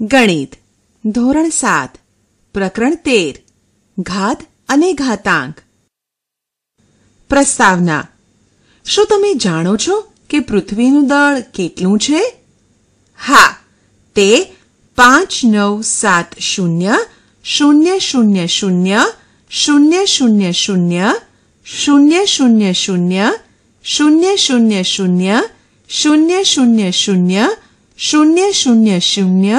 ગણિત ધોરણ સાત પ્રકરણ તેર ઘાત અને ઘાતાંક પ્રસ્તાવના શું તમે જાણો છો કે પૃથ્વીનું દળ કેટલું છે હા તે પાંચ નવ સાત શૂન્ય શૂન્ય શૂન્ય શૂન્ય શૂન્ય શૂન્ય શૂન્ય શૂન્ય શૂન્ય શૂન્ય શૂન્ય શૂન્ય શૂન્ય શૂન્ય શૂન્ય શૂન્ય શૂન્ય શૂન્ય શૂન્ય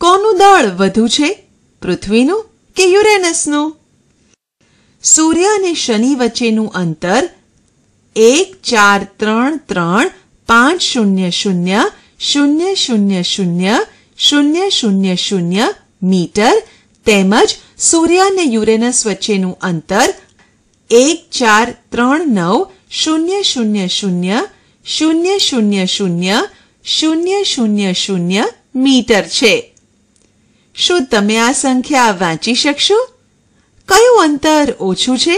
કોનું દળ વધુ છે પૃથ્વીનું કે યુરેનસનું સૂર્ય અને શનિ વચ્ચેનું અંતર એક ચાર ત્રણ ત્રણ પાંચ શૂન્ય શૂન્ય શૂન્ય શૂન્ય શૂન્ય શૂન્ય શૂન્ય શૂન્ય મીટર તેમજ સૂર્ય અને યુરેનસ વચ્ચેનું અંતર એક ચાર ત્રણ નવ શૂન્ય શૂન્ય શૂન્ય શૂન્ય શૂન્ય શૂન્ય શૂન્ય શૂન્ય શૂન્ય મીટર છે શું તમે આ સંખ્યા વાંચી શકશો કયું અંતર ઓછું છે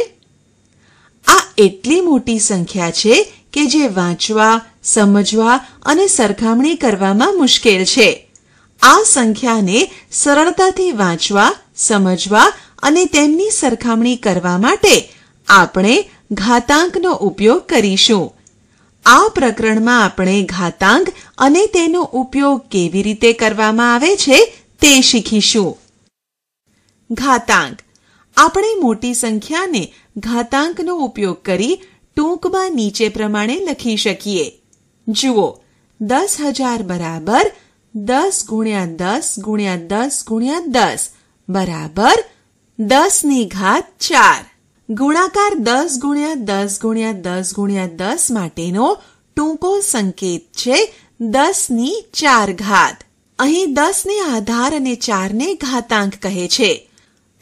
આ એટલી મોટી સંખ્યા છે કે જે વાંચવા સમજવા અને સરખામણી કરવામાં મુશ્કેલ છે આ સંખ્યાને સરળતાથી વાંચવા સમજવા અને તેમની સરખામણી કરવા માટે આપણે ઘાતાંકનો ઉપયોગ કરીશું આ પ્રકરણમાં આપણે ઘાતાંક અને તેનો ઉપયોગ કેવી રીતે કરવામાં આવે છે તે શીખીશું ઘાતાંક આપણે મોટી સંખ્યાને ઘાતાંકનો ઉપયોગ કરી ટૂંકમાં નીચે પ્રમાણે લખી શકીએ જુઓ દસ હજાર બરાબર દસ ગુણ્યા દસ ગુણ્યા દસ ગુણ્યા દસ બરાબર દસની ઘાત ચાર ગુણાકાર દસ ગુણ્યા દસ ગુણ્યા દસ ગુણ્યા દસ માટેનો ટૂંકો સંકેત છે દસની ચાર ઘાત અહીં દસને આધાર અને ચારને ઘાતાંક કહે છે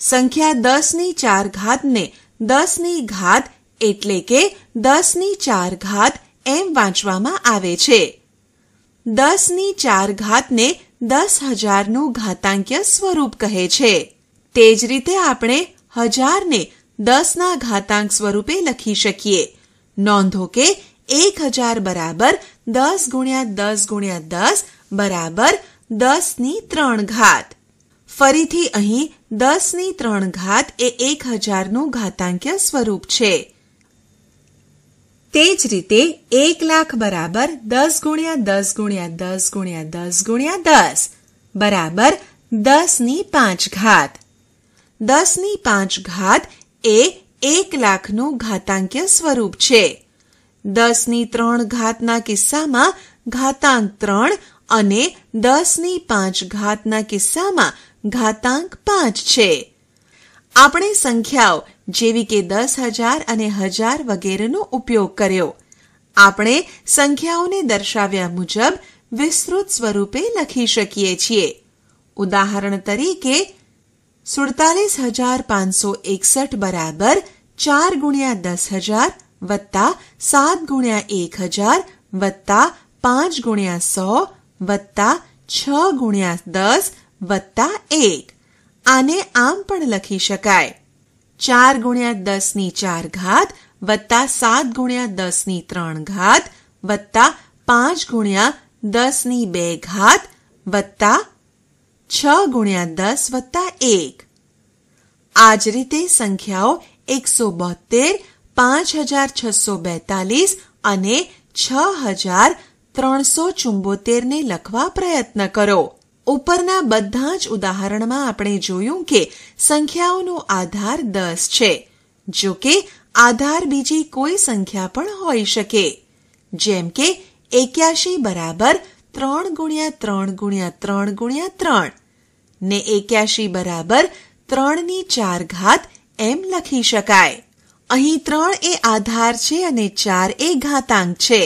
સંખ્યા દસની ચાર ઘાતને દસની ઘાત એટલે કે દસની ચાર ઘાત એમ વાંચવામાં આવે છે દસની ચાર ઘાતને દસ હજારનું ઘાતાંક્ય સ્વરૂપ કહે છે તે જ રીતે આપણે હજારને દસના ઘાતાંક સ્વરૂપે લખી શકીએ નોંધો કે એક હજાર બરાબર દસ ગુણ્યા દસ ગુણ્યા દસ બરાબર દસની ત્રણ ઘાત ફરીથી અહીં દસની ત્રણ ઘાત એ એક હજારનું ઘાતાંક્ય સ્વરૂપ છે તે જ રીતે એક લાખ બરાબર દસ ગુણ્યા દસ ગુણ્યા દસ ગુણ્યા દસ ગુણ્યા દસ બરાબર દસની પાંચ ઘાત દસની પાંચ ઘાત એ એક લાખનું ઘાતાંક્ય સ્વરૂપ છે દસની ત્રણ ઘાતના કિસ્સામાં ઘાતાંક ત્રણ અને દસની પાંચ ઘાતના કિસ્સામાં ઘાતાંક પાંચ છે આપણે સંખ્યાઓ જેવી કે દસ હજાર અને હજાર વગેરેનો ઉપયોગ કર્યો આપણે સંખ્યાઓને દર્શાવ્યા મુજબ વિસ્તૃત સ્વરૂપે લખી શકીએ છીએ ઉદાહરણ તરીકે સુડતાલીસ હજાર પાંચસો એકસઠ બરાબર ચાર ગુણ્યા દસ હજાર વત્તા સાત ગુણ્યા એક હજાર વત્તા પાંચ ગુણ્યા સો વત્તા છ ગુણ્યા દસ વત્તા એક આને આમ પણ લખી શકાય ચાર ગુણ્યા દસની ચાર ઘાત વત્તા સાત ગુણ્યા દસની ત્રણ ઘાત વત્તા પાંચ ગુણ્યા દસની બે ઘાત વત્તા છ ગુણ્યા દસ વત્તા એક આ જ રીતે સંખ્યાઓ એકસો બોતેર પાંચ હજાર છસો બેતાલીસ અને છ હજાર ત્રણસો ચુંબોતેરને લખવા પ્રયત્ન કરો ઉપરના બધા જ ઉદાહરણમાં આપણે જોયું કે સંખ્યાઓનો આધાર દસ છે જો કે આધાર બીજી કોઈ સંખ્યા પણ હોઈ શકે જેમ કે એક્યાશી બરાબર ત્રણ ગુણ્યા ત્રણ ગુણ્યા ત્રણ ગુણ્યા ત્રણ ને એક્યાશી બરાબર ત્રણની ચાર ઘાત એમ લખી શકાય અહીં ત્રણ એ આધાર છે અને ચાર એ ઘાતાંક છે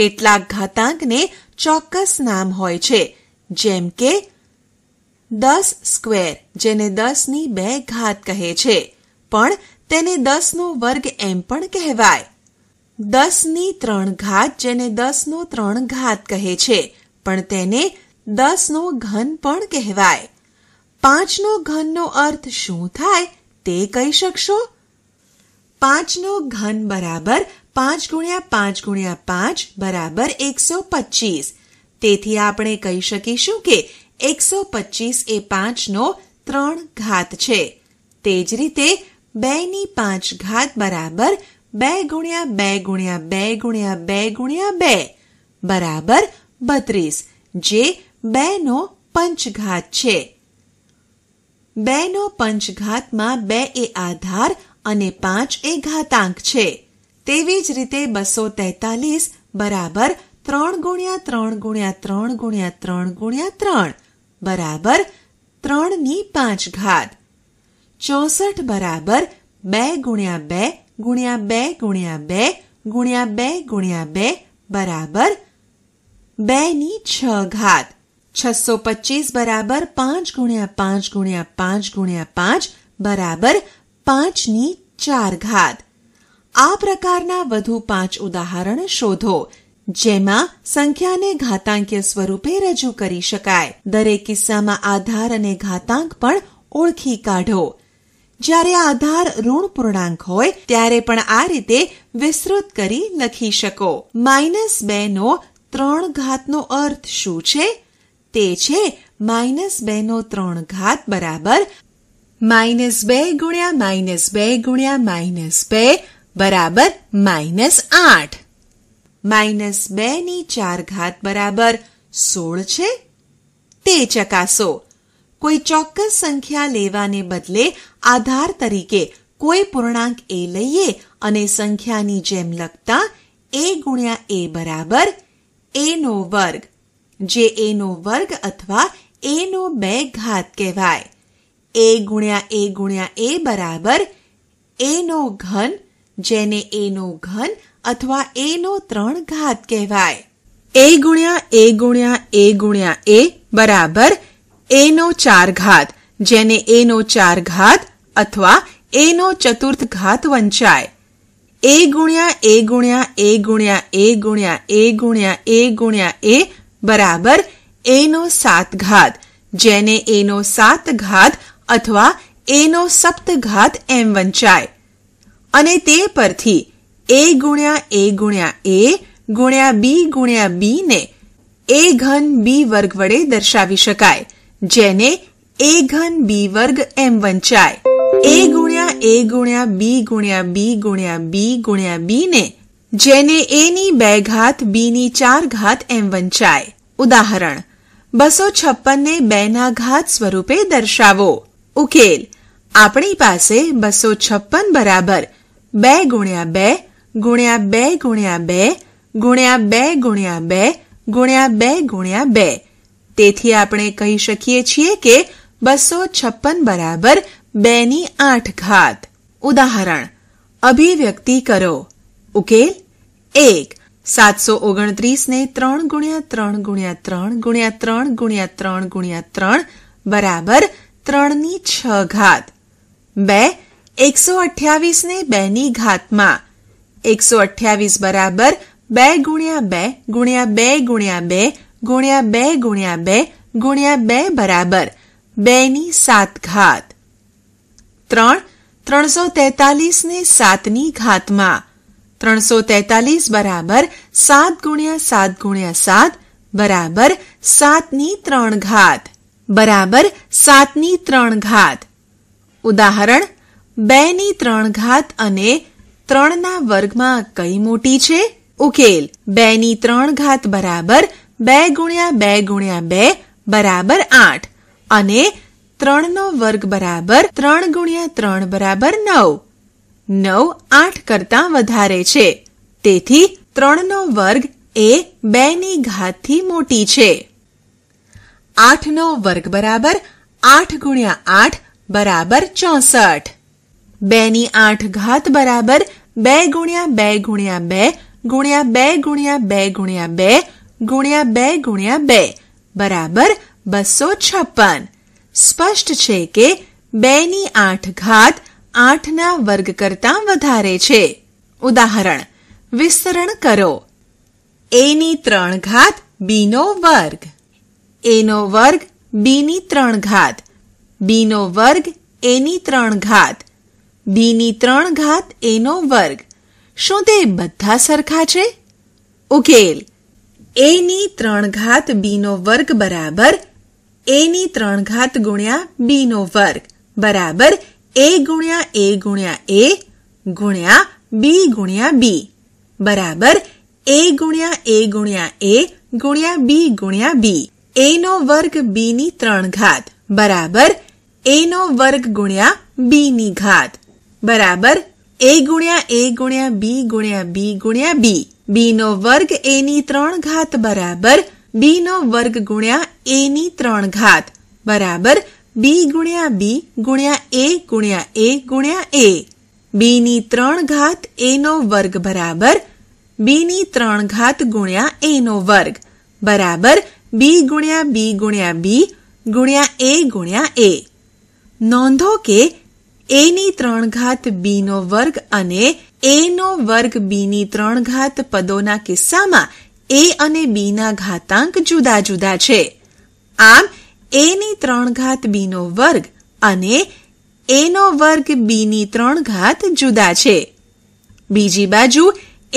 કેટલાક ઘાતાંકને ચોક્કસ નામ હોય છે જેમ કે દસ સ્ક્વેર જેને દસની બે ઘાત કહે છે પણ તેને દસનો વર્ગ એમ પણ કહેવાય દસની ત્રણ ઘાત જેને દસનો ત્રણ ઘાત કહે છે પણ તેને દસનો ઘન પણ કહેવાય પાંચનો ઘનનો અર્થ શું થાય તે કહી શકશો પાંચનો ઘન બરાબર પાંચ ગુણ્યા પાંચ ગુણ્યા પાંચ બરાબર એકસો પચીસ તેથી આપણે કહી શકીશું કે એકસો પચીસ એ પાંચનો ત્રણ ઘાત છે તે જ રીતે બે ની પાંચ ઘાત બરાબર બે ગુણ્યા બે ગુણ્યા બે ગુણ્યા બે ગુણ્યા બે બરાબર બત્રીસ જે બે નો પંચઘાત છે બે નો પંચઘાતમાં બે એ આધાર અને પાંચ એ ઘાતાંક છે તેવી જ રીતે બસો તેતાલીસ બરાબર ત્રણ ગુણ્યા ત્રણ ગુણ્યા ત્રણ ગુણ્યા ત્રણ ગુણ્યા ત્રણ બરાબર ત્રણની પાંચ ઘાત ચોસઠ બરાબર બે ગુણ્યા બે ગુણ્યા બે ગુણ્યા બે ગુણ્યા બે ગુણ્યા બે બરાબર બે ની છ ઘાત છસો પચીસ બરાબર પાંચ ગુણ્યા પાંચ ગુણ્યા પાંચ ગુણ્યા પાંચ બરાબર પાંચની ચાર ઘાત આ પ્રકારના વધુ પાંચ ઉદાહરણ શોધો જેમાં સંખ્યાને ઘાતાંકીય સ્વરૂપે રજૂ કરી શકાય દરેક કિસ્સામાં આધાર અને ઘાતાંક પણ ઓળખી કાઢો જ્યારે આધાર ઋણ પૂર્ણાંક હોય ત્યારે પણ આ રીતે વિસ્તૃત કરી લખી શકો માઇનસ બે નો ત્રણ ઘાતનો અર્થ શું છે તે છે માઇનસ બે નો ત્રણ ઘાત બરાબર માઇનસ બે ગુણ્યા માઇનસ બે ગુણ્યા માઇનસ બે બરાબર માઇનસ આઠ માઇનસ બે ની ચાર ઘાત બરાબર સોળ છે તે ચકાસો કોઈ ચોક્કસ સંખ્યા લેવાને બદલે આધાર તરીકે કોઈ પૂર્ણાંક એ લઈએ અને સંખ્યાની જેમ લખતા એ ગુણ્યા એ બરાબર એનો વર્ગ જે એનો વર્ગ અથવા એનો બે ઘાત કહેવાય એ ગુણ્યા એ ગુણ્યા એ બરાબર એનો ઘન જેને એનો ઘન અથવા એનો ત્રણ ઘાત કહેવાય એ ગુણ્યા એ ગુણ્યા એ ગુણ્યા એ બરાબર એનો ચાર ઘાત જેને એનો ચાર ઘાત અથવા એનો ચતુર્થ ઘાત વંચાય એ ગુણ્યા એ ગુણ્યા એ ગુણ્યા એ ગુણ્યા એ ગુણ્યા એ ગુણ્યા એ બરાબર એનો સાત ઘાત જેને એનો સાત ઘાત અથવા એનો સપ્ત ઘાત એમ વંચાય અને તે પરથી એ ગુણ્યા એ ગુણ્યા એ ગુણ્યા બી ગુણ્યા બી ને એ ઘન બી વર્ગ વડે દર્શાવી શકાય જેને એ ઘન બી વર્ગ એમ વંચાય એ ગુણ્યા એ ગુણ્યા બી ગુણ્યા બી ગુણ્યા બી ગુણ્યા બી ને જેને એ ની બે ઘાત બી ની ચાર ઘાત એમ વંચાય ઉદાહરણ બસો છપ્પન ને બે ના ઘાત સ્વરૂપે દર્શાવો ઉકેલ આપણી પાસે બસો છપ્પન બરાબર બે ગુણ્યા બે ગુણ્યા બે ગુણ્યા બે ગુણ્યા બે ગુણ્યા બે ગુણ્યા બે ગુણ્યા બે તેથી આપણે કહી શકીએ છીએ કે બસો છપ્પન બરાબર બે ની આઠ ઘાત ઉદાહરણ અભિવ્યક્તિ કરો ઉકેલ એક સાતસો ઓગણત્રીસ ને ત્રણ ગુણ્યા ત્રણ ગુણ્યા ત્રણ ગુણ્યા ત્રણ ગુણ્યા ત્રણ ગુણ્યા ત્રણ બરાબર ત્રણની છ ઘાત બે એકસો અઠ્યાવીસને બેની ઘાતમાં એકસો અઠ્યાવીસ બરાબર બે ગુણ્યા બે ગુણ્યા બે ગુણ્યા બે ગુણ્યા બે ગુણ્યા બે ગુણ્યા બે બરાબર બેની સાત ઘાત ત્રણ ત્રણસો તેતાલીસને સાતની ઘાતમાં ત્રણસો તેતાલીસ બરાબર સાત ગુણ્યા સાત ગુણ્યા સાત બરાબર સાતની ત્રણ ઘાત બરાબર સાતની ત્રણ ઘાત ઉદાહરણ બેની ત્રણ ઘાત અને ત્રણના વર્ગમાં કઈ મોટી છે ઉકેલ બેની ત્રણ ઘાત બરાબર બે ગુણ્યા બે ગુણ્યા બે બરાબર આઠ અને ત્રણનો વર્ગ બરાબર ત્રણ ગુણ્યા ત્રણ બરાબર નવ નવ આઠ કરતા વધારે છે તેથી ત્રણનો વર્ગ એ બેની ઘાતથી મોટી છે આઠનો વર્ગ બરાબર આઠ ગુણ્યા આઠ બરાબર ચોસઠ બે ની આઠ ઘાત બરાબર બે ગુણ્યા બે ગુણ્યા બે ગુણ્યા બે ગુણ્યા બે ગુણ્યા બે ગુણ્યા બે ગુણ્યા બે બરાબર બસો છપ્પન સ્પષ્ટ છે કે બે ની આઠ ઘાત આઠના વર્ગ કરતાં વધારે છે ઉદાહરણ વિસ્તરણ કરો એની ત્રણ ઘાત બીનો વર્ગ એનો વર્ગ બીની ત્રણ ઘાત બીનો વર્ગ એની ત્રણ ઘાત બીની ત્રણ ઘાત એનો વર્ગ શું તે બધા સરખા છે ઉકેલ એની ત્રણ ઘાત બીનો વર્ગ બરાબર એની ત્રણ ઘાત ગુણ્યા બીનો વર્ગ બરાબર એ ગુણ્યા એ ગુણ્યા એ ગુણ્યા બી ગુણ્યા બી બરાબર એ ગુણ્યા એ ગુણ્યા એ ગુણ્યા બી ગુણ્યા બી એનો વર્ગ બીની ત્રણ ઘાત બરાબર એનો વર્ગ ગુણ્યા બીની ઘાત બરાબર એ ગુણ્યા એ ગુણ્યા બી ગુણ્યા બી ગુણ્યા બી બી નો વર્ગ એ ની ત્રણ ઘાત બરાબર બી નો વર્ગ ગુણ્યા એ ની ત્રણ ઘાત બરાબર બી ગુણ્યા બી ગુણ્યા એ ગુણ્યા એ ગુણ્યા એ બી ની ત્રણ ઘાત એ નો વર્ગ બરાબર બી ની ત્રણ ઘાત ગુણ્યા એ નો વર્ગ બરાબર બી ગુણ્યા બી ગુણ્યા બી ગુણ્યા એ ગુણ્યા એ નોંધો કે એની ત્રણ ઘાત બીનો વર્ગ અને એનો વર્ગ બીની ત્રણ ઘાત પદોના કિસ્સામાં એ અને બીના ઘાતાંક જુદા જુદા છે આમ એની ત્રણ ઘાત બીનો વર્ગ અને એનો વર્ગ બીની ત્રણ ઘાત જુદા છે બીજી બાજુ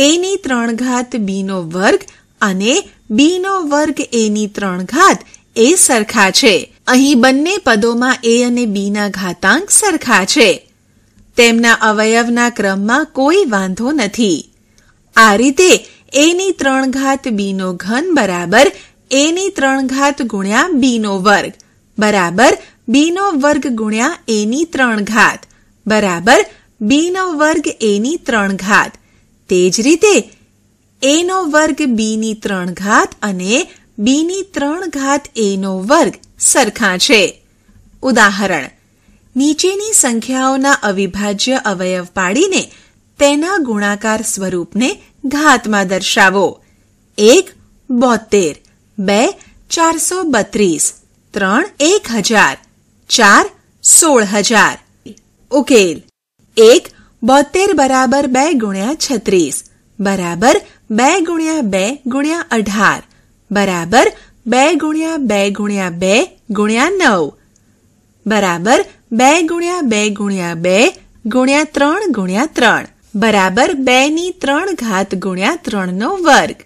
એની ત્રણ ઘાત બીનો વર્ગ અને બીનો વર્ગ એની ત્રણ ઘાત એ સરખા છે અહીં બંને પદોમાં એ અને બીના ઘાતાંક સરખા છે તેમના અવયવના ક્રમમાં કોઈ વાંધો નથી આ રીતે એની ત્રણ ઘાત બીનો ઘન બરાબર એની ત્રણ ઘાત ગુણ્યા બીનો વર્ગ બરાબર બીનો વર્ગ ગુણ્યા એની ત્રણ ઘાત બરાબર બીનો વર્ગ એની ત્રણ ઘાત તે જ રીતે એનો વર્ગ બીની ત્રણ ઘાત અને બીની ત્રણ ઘાત એનો વર્ગ સરખા છે ઉદાહરણ નીચેની સંખ્યાઓના અવિભાજ્ય અવયવ પાડીને તેના ગુણાકાર સ્વરૂપને ઘાતમાં દર્શાવો એક બોતેર બે ચારસો બત્રીસ ત્રણ એક હજાર ચાર સોળ હજાર ઉકેલ એક બોતેર બરાબર બે ગુણ્યા છત્રીસ બરાબર બે ગુણ્યા બે ગુણ્યા અઢાર બરાબર બે ગુણ્યા બે ગુણ્યા બે ગુણ્યા નવ બરાબર બે ગુણ્યા બે ગુણ્યા બે ગુણ્યા ત્રણ ગુણ્યા ત્રણ બરાબર બે ની ત્રણ ઘાત ગુણ્યા ત્રણ નો વર્ગ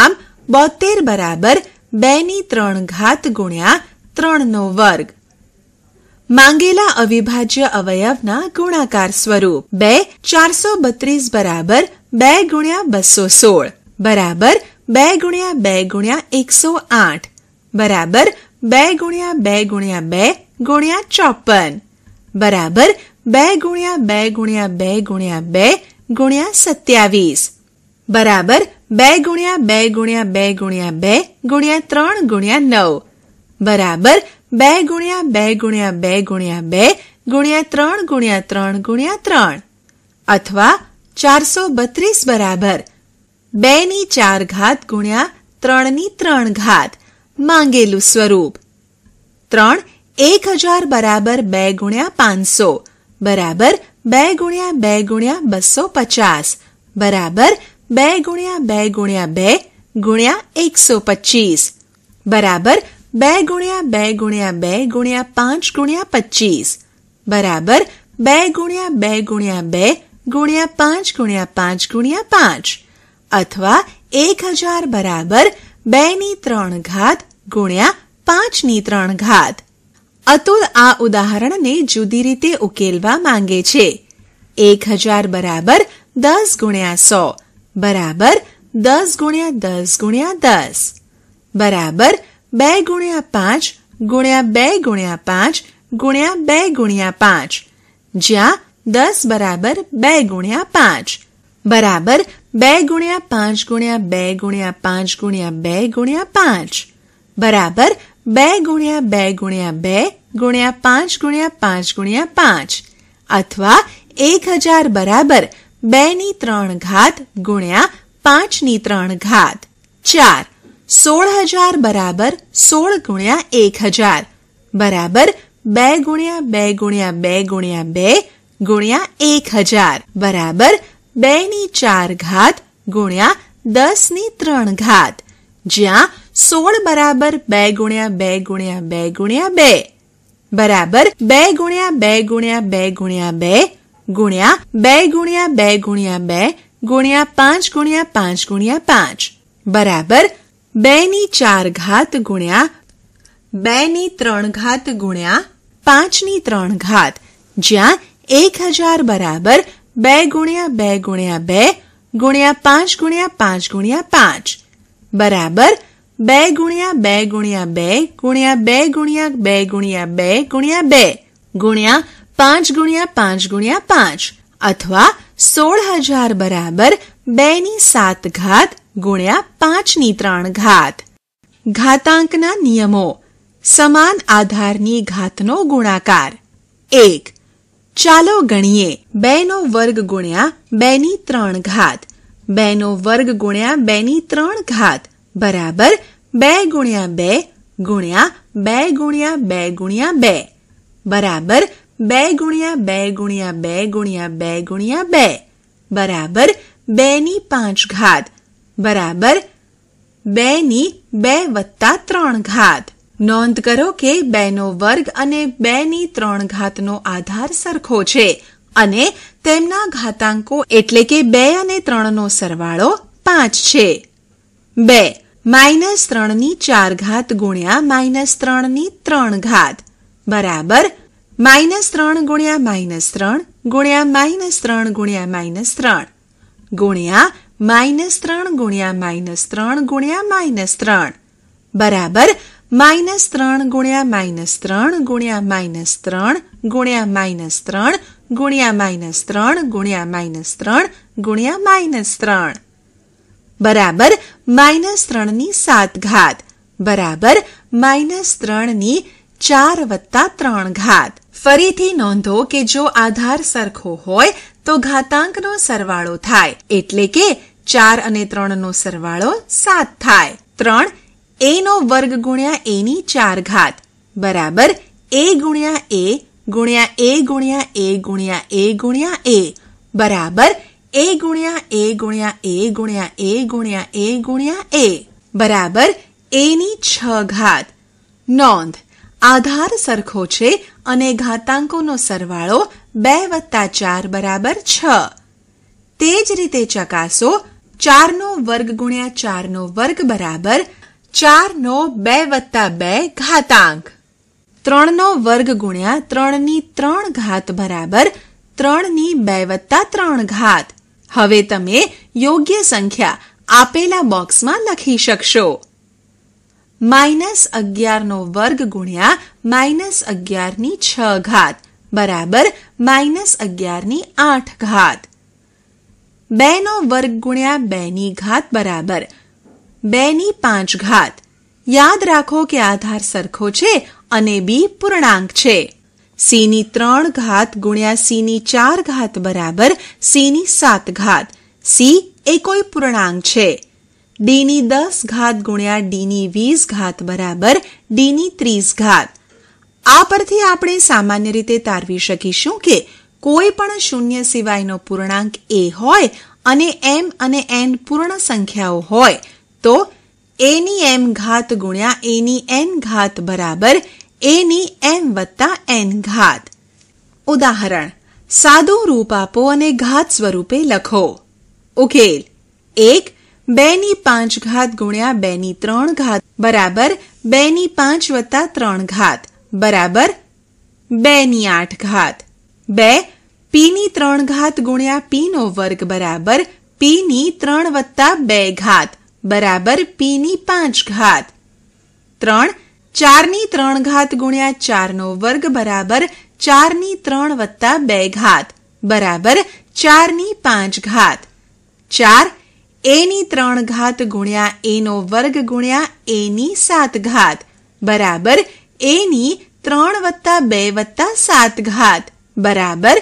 આમ બોતેર બરાબર બે ની ત્રણ ઘાત ગુણ્યા ત્રણ નો વર્ગ માંગેલા અવિભાજ્ય અવયવના ગુણાકાર સ્વરૂપ બે ચારસો બત્રીસ બરાબર બે ગુણ્યા બસો સોળ બરાબર બે ગુણ્યા બે ગુણ્યા એકસો આઠ બરાબર બે ગુણ્યા બે ગુણ્યા બે ગુણ્યા ચોપન બરાબર બે ગુણ્યા બે ગુણ્યા બે ગુણ્યા બે ગુણ્યા સત્યાવીસ બરાબર બે ગુણ્યા બે ગુણ્યા બે ગુણ્યા બે ગુણ્યા ત્રણ ગુણ્યા નવ બરાબર બે ગુણ્યા બે ગુણ્યા બે ગુણ્યા બે ગુણ્યા ત્રણ ગુણ્યા ત્રણ ગુણ્યા ત્રણ અથવા ચારસો બત્રીસ બરાબર બે ની ચાર ઘાત ગુણ્યા ત્રણની ત્રણ ઘાત માંગેલું સ્વરૂપ ત્રણ એક હજાર બરાબર બે ગુણ્યા પાંચસો બરાબર બે ગુણ્યા બે ગુણ્યા બસો પચાસ બરાબર બે ગુણ્યા બે ગુણ્યા બે ગુણ્યા એકસો પચીસ બરાબર બે ગુણ્યા બે ગુણ્યા બે ગુણ્યા પાંચ ગુણ્યા પચીસ બરાબર બે ગુણ્યા બે ગુણ્યા બે ગુણ્યા પાંચ ગુણ્યા પાંચ ગુણ્યા પાંચ અથવા એક હજાર બરાબર બે ની ત્રણ ઘાત ગુણ્યા પાંચ ની ત્રણ ઘાત અતુલ આ ઉદાહરણને જુદી રીતે ઉકેલવા માંગે છે એક હજાર બરાબર દસ ગુણ્યા સો બરાબર દસ ગુણ્યા દસ ગુણ્યા દસ બરાબર બે ગુણ્યા પાંચ ગુણ્યા બે ગુણ્યા પાંચ ગુણ્યા બે ગુણ્યા પાંચ જ્યાં દસ બરાબર બે ગુણ્યા પાંચ બરાબર બે ગુણ્યા પાંચ ગુણ્યા બે ગુણ્યા પાંચ ગુણ્યા બે ગુણ્યા પાંચ બરાબર બે ગુણ્યા બે ગુણ્યા બે ગુણ્યા પાંચ ગુણ્યા પાંચ ગુણ્યા પાંચ અથવા એક હજાર બરાબર બે ની ત્રણ ઘાત ગુણ્યા પાંચ ની ત્રણ ઘાત ચાર સોળ હજાર બરાબર સોળ ગુણ્યા એક હજાર બરાબર બે ગુણ્યા બે ગુણ્યા બે ગુણ્યા બે ગુણ્યા એક હજાર બરાબર બે ની ચાર ઘાત ગુણ્યા દસ ની ત્રણ ઘાત જ્યાં સોળ બરાબર બે ગુણ્યા બે ગુણ્યા બે ગુણ્યા બે બરાબર બે ગુણ્યા બે ગુણ્યા બે ગુણ્યા બે ગુણ્યા બે ગુણ્યા બે ગુણ્યા બે ગુણ્યા પાંચ ગુણ્યા પાંચ ગુણ્યા પાંચ બરાબર બે ની ચાર ઘાત ગુણ્યા બે ની ત્રણ ઘાત ગુણ્યા પાંચ ની ત્રણ ઘાત જ્યાં એક હજાર બરાબર બે ગુણ્યા બે ગુણ્યા બે ગુણ્યા પાંચ ગુણ્યા પાંચ ગુણ્યા પાંચ બરાબર બે ગુણ્યા બે ગુણ્યા બે ગુણ્યા બે ગુણ્યા બે ગુણ્યા બે ગુણ્યા બે ગુણ્યા પાંચ ગુણ્યા પાંચ ગુણ્યા પાંચ અથવા સોળ હજાર બરાબર બે ની સાત ઘાત ગુણ્યા પાંચ ની ત્રણ ઘાત ઘાતાંકના નિયમો સમાન આધારની ઘાતનો ગુણાકાર એક चालो गणिए बेनो वर्ग गुण्या बेनी त्रण घात बेनो वर्ग गुण्या बेनी त्रण घात बराबर बे गुण्या बे गुण्या बे गुण्या बे गुण्या बे बराबर बे गुण्या बे गुण्या बे गुण्या बे गुण्या बे बराबर बेनी पांच घात बराबर बेनी बे वत्ता त्रण घात નોંધ કરો કે બેનો વર્ગ અને બેની ત્રણ ઘાતનો આધાર સરખો છે અને તેમના ઘાતાંકો એટલે કે બે અને ત્રણનો સરવાળો પાંચ છે બે માઇનસ ત્રણની ચાર ઘાત ગુણ્યા માઇનસ ત્રણની ત્રણ ઘાત બરાબર માઇનસ ત્રણ ગુણ્યા માઇનસ ત્રણ ગુણ્યા માઇનસ ત્રણ ગુણ્યા માઇનસ ત્રણ ગુણ્યા માઇનસ ત્રણ ગુણ્યા માઇનસ ત્રણ ગુણ્યા માઇનસ ત્રણ બરાબર માઇનસ ત્રણ ગુણ્યા માઇનસ ત્રણ ગુણ્યા માઇનસ ત્રણ ગુણ્યા માઇનસ ત્રણ ગુણ્યા માઇનસ ત્રણ ગુણ્યા માઇનસ ત્રણ ગુણ્યા માઇનસ ત્રણ બરાબર માઇનસ ત્રણની સાત ઘાત બરાબર માઇનસ ત્રણની ચાર વત્તા ત્રણ ઘાત ફરીથી નોંધો કે જો આધાર સરખો હોય તો ઘાતાંકનો સરવાળો થાય એટલે કે ચાર અને ત્રણનો સરવાળો સાત થાય ત્રણ એનો વર્ગ ગુણ્યા એની ચાર ઘાત બરાબર એ ગુણ્યા એ ગુણ્યા એ ગુણ્યા એ ગુણ્યા એ ગુણ્યા એ બરાબર એ ગુણ્યા એ ગુણ્યા એ ગુણ્યા એ ગુણ્યા એ ગુણ્યા એ બરાબર એની છ ઘાત નોંધ આધાર સરખો છે અને ઘાતાંકોનો સરવાળો બે વત્તા ચાર બરાબર છ તે જ રીતે ચકાસો ચારનો વર્ગ ગુણ્યા ચારનો વર્ગ બરાબર ચારનો બે વત્તા બે ઘાતાંક ત્રણનો વર્ગ ગુણ્યા ત્રણની ત્રણ ઘાત બરાબર ત્રણની બે વત્તા ત્રણ ઘાત હવે તમે યોગ્ય સંખ્યા આપેલા બોક્સમાં લખી શકશો માઇનસ અગિયારનો વર્ગ ગુણ્યા માઇનસ અગિયારની છ ઘાત બરાબર માઇનસ અગિયારની આઠ ઘાત બેનો વર્ગ ગુણ્યા બેની ઘાત બરાબર બેની પાંચ ઘાત યાદ રાખો કે આધાર સરખો છે અને બી પૂર્ણાંક છે સી ની ત્રણ ઘાત ગુણ્યા સી ની ચાર ઘાત બરાબર સી ની સાત ઘાત સી એ કોઈ પૂર્ણાંક છે ડીની દસ ઘાત ગુણ્યા ડીની વીસ ઘાત બરાબર ડીની ત્રીસ ઘાત આ પરથી આપણે સામાન્ય રીતે તારવી શકીશું કે કોઈ પણ શૂન્ય સિવાયનો પૂર્ણાંક એ હોય અને એમ અને એન પૂર્ણ સંખ્યાઓ હોય તો એની એમ ઘાત ગુણ્યા એની એન ઘાત બરાબર એની એમ વત્તા એન ઘાત ઉદાહરણ સાદું રૂપ આપો અને ઘાત સ્વરૂપે લખો ઉકેલ એક બે ની પાંચ ઘાત ગુણ્યા બે ની ત્રણ ઘાત બરાબર બે ની પાંચ વત્તા ત્રણ ઘાત બરાબર બે ની આઠ ઘાત બે પી ની ત્રણ ઘાત ગુણ્યા પી નો વર્ગ બરાબર પી ની ત્રણ વત્તા બે ઘાત બરાબર પીની પાંચ ઘાત ત્રણ ચારની ત્રણ ઘાત ગુણ્યા ચારનો વર્ગ બરાબર ચારની ત્રણ વત્તા બે ઘાત બરાબર ચારની પાંચ ઘાત ચાર એની ત્રણ ઘાત ગુણ્યા એનો વર્ગ ગુણ્યા એની સાત ઘાત બરાબર એની ત્રણ વત્તા બે વત્તા સાત ઘાત બરાબર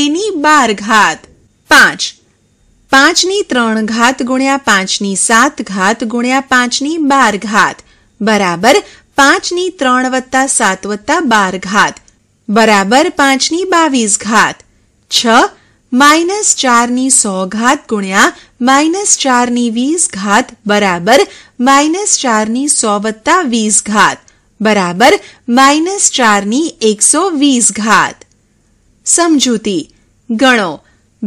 એની બાર ઘાત પાંચ પાંચની ત્રણ ઘાત ગુણ્યા પાંચની સાત ઘાત ગુણ્યા પાંચની બાર ઘાત બરાબર પાંચની ત્રણ વત્તા સાત વત્તા બાર ઘાત બરાબર પાંચની બાવીસ ઘાત છ માઇનસ ચારની સો ઘાત ગુણ્યા માઇનસ ચારની વીસ ઘાત બરાબર માઇનસ ચારની સો વત્તા વીસ ઘાત બરાબર માઇનસ ચારની એકસો વીસ ઘાત સમજૂતી ગણો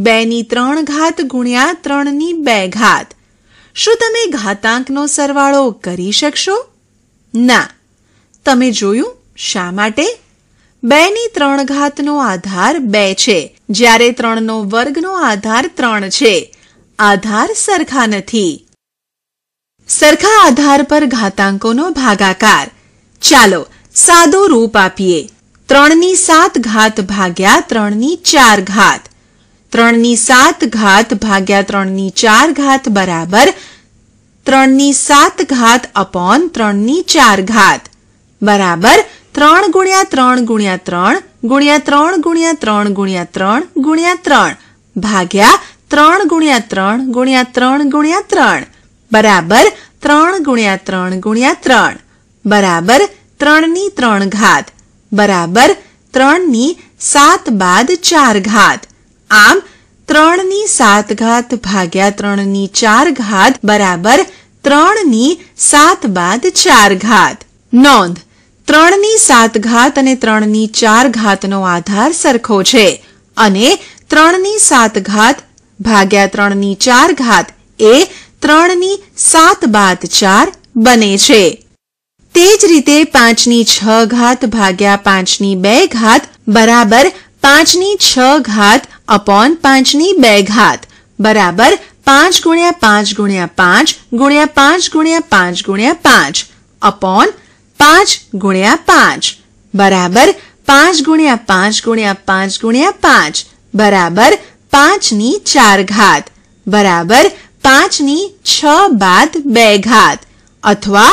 બેની ત્રણ ઘાત ગુણ્યા ત્રણની બે ઘાત શું તમે ઘાતાંકનો સરવાળો કરી શકશો ના તમે જોયું શા માટે બેની ત્રણ ઘાતનો આધાર બે છે જ્યારે ત્રણનો વર્ગનો આધાર ત્રણ છે આધાર સરખા નથી સરખા આધાર પર ઘાતાંકોનો ભાગાકાર ચાલો સાદો રૂપ આપીએ ત્રણની સાત ઘાત ભાગ્યા ત્રણની ચાર ઘાત त्री सात घात भाग्या त्री चार घात बराबर त्री सात घात अपॉन त्री चार घात बराबर त्र गुण्या त्र गुण्या त्र गुण्या त्र गुण्या त्र गुण्या त्र गुण्या त्र भाग्या त्र गुण्या त्र गुण्या त्र गुण्या त्र बराबर त्र गुण्या त्र गुण्या त्र बराबर त्री त्र घात बराबर त्री सात बाद चार घात આમ ત્રણની સાત ઘાત ભાગ્યા ત્રણની ચાર ઘાત બરાબર ત્રણની સાત બાદ ચાર ઘાત નોંધ ત્રણની સાત ઘાત અને ત્રણની ચાર ઘાતનો આધાર સરખો છે અને ત્રણની સાત ઘાત ભાગ્યા ત્રણની ચાર ઘાત એ ત્રણની સાત બાદ ચાર બને છે તે જ રીતે પાંચની છ ઘાત ભાગ્યા પાંચની બે ઘાત બરાબર પાંચની છ ઘાત अपॉन પાંચની બે ઘાત બરાબર પાંચ ગુણ્યા પાંચ ગુણ્યા પાંચ ગુણ્યા પાંચ ગુણ્યા પાંચ ગુણ્યા પાંચ अपॉन પાંચ ગુણ્યા પાંચ બરાબર પાંચ ગુણ્યા પાંચ ગુણ્યા પાંચ ગુણ્યા પાંચ બરાબર પાંચની ચાર ઘાત બરાબર પાંચની છ બાદ બે ઘાત અથવા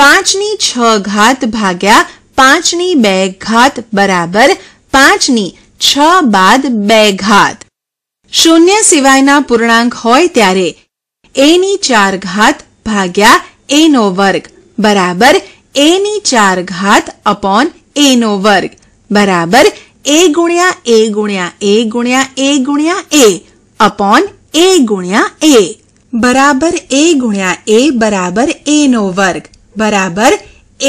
પાંચની છ ઘાત ભાગ્યા પાંચની બે ઘાત બરાબર પાંચની છ બાદ બે ઘાત શૂન્ય સિવાયના પૂર્ણાંક હોય ત્યારે એની ચાર ઘાત ભાગ્યા એનો વર્ગ બરાબર એની ચાર ઘાત અપોન એનો વર્ગ બરાબર એ ગુણ્યા એ ગુણ્યા એ ગુણ્યા એ ગુણ્યા એ અપોન એ ગુણ્યા એ બરાબર એ ગુણ્યા એ બરાબર એનો વર્ગ બરાબર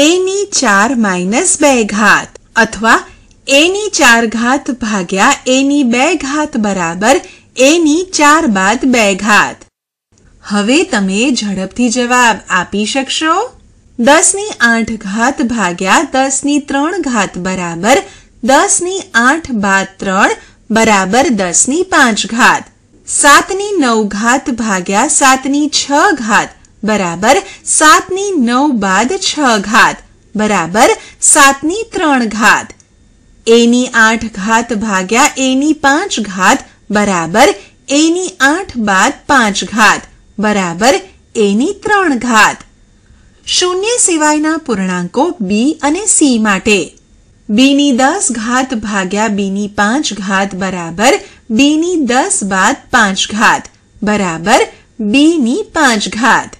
એની ચાર માઇનસ બે ઘાત અથવા એની ચાર ઘાત ભાગ્યા એની બે ઘાત બરાબર એની ચાર બાદ બે ઘાત હવે તમે ઝડપથી જવાબ આપી શકશો દસની આઠ ઘાત ભાગ્યા દસની ત્રણ ઘાત બરાબર દસની આઠ બાદ ત્રણ બરાબર દસની પાંચ ઘાત સાતની નવ ઘાત ભાગ્યા સાતની છ ઘાત બરાબર સાતની નવ બાદ છ ઘાત બરાબર સાતની ત્રણ ઘાત એની આઠ ઘાત ભાગ્યા એની પાંચ ઘાત બરાબર એની આઠ બાદ પાંચ ઘાત બરાબર એની ત્રણ ઘાત શૂન્ય સિવાયના પૂર્ણાંકો બી અને સી માટે બીની દસ ઘાત ભાગ્યા બીની પાંચ ઘાત બરાબર બીની દસ બાદ પાંચ ઘાત બરાબર બીની પાંચ ઘાત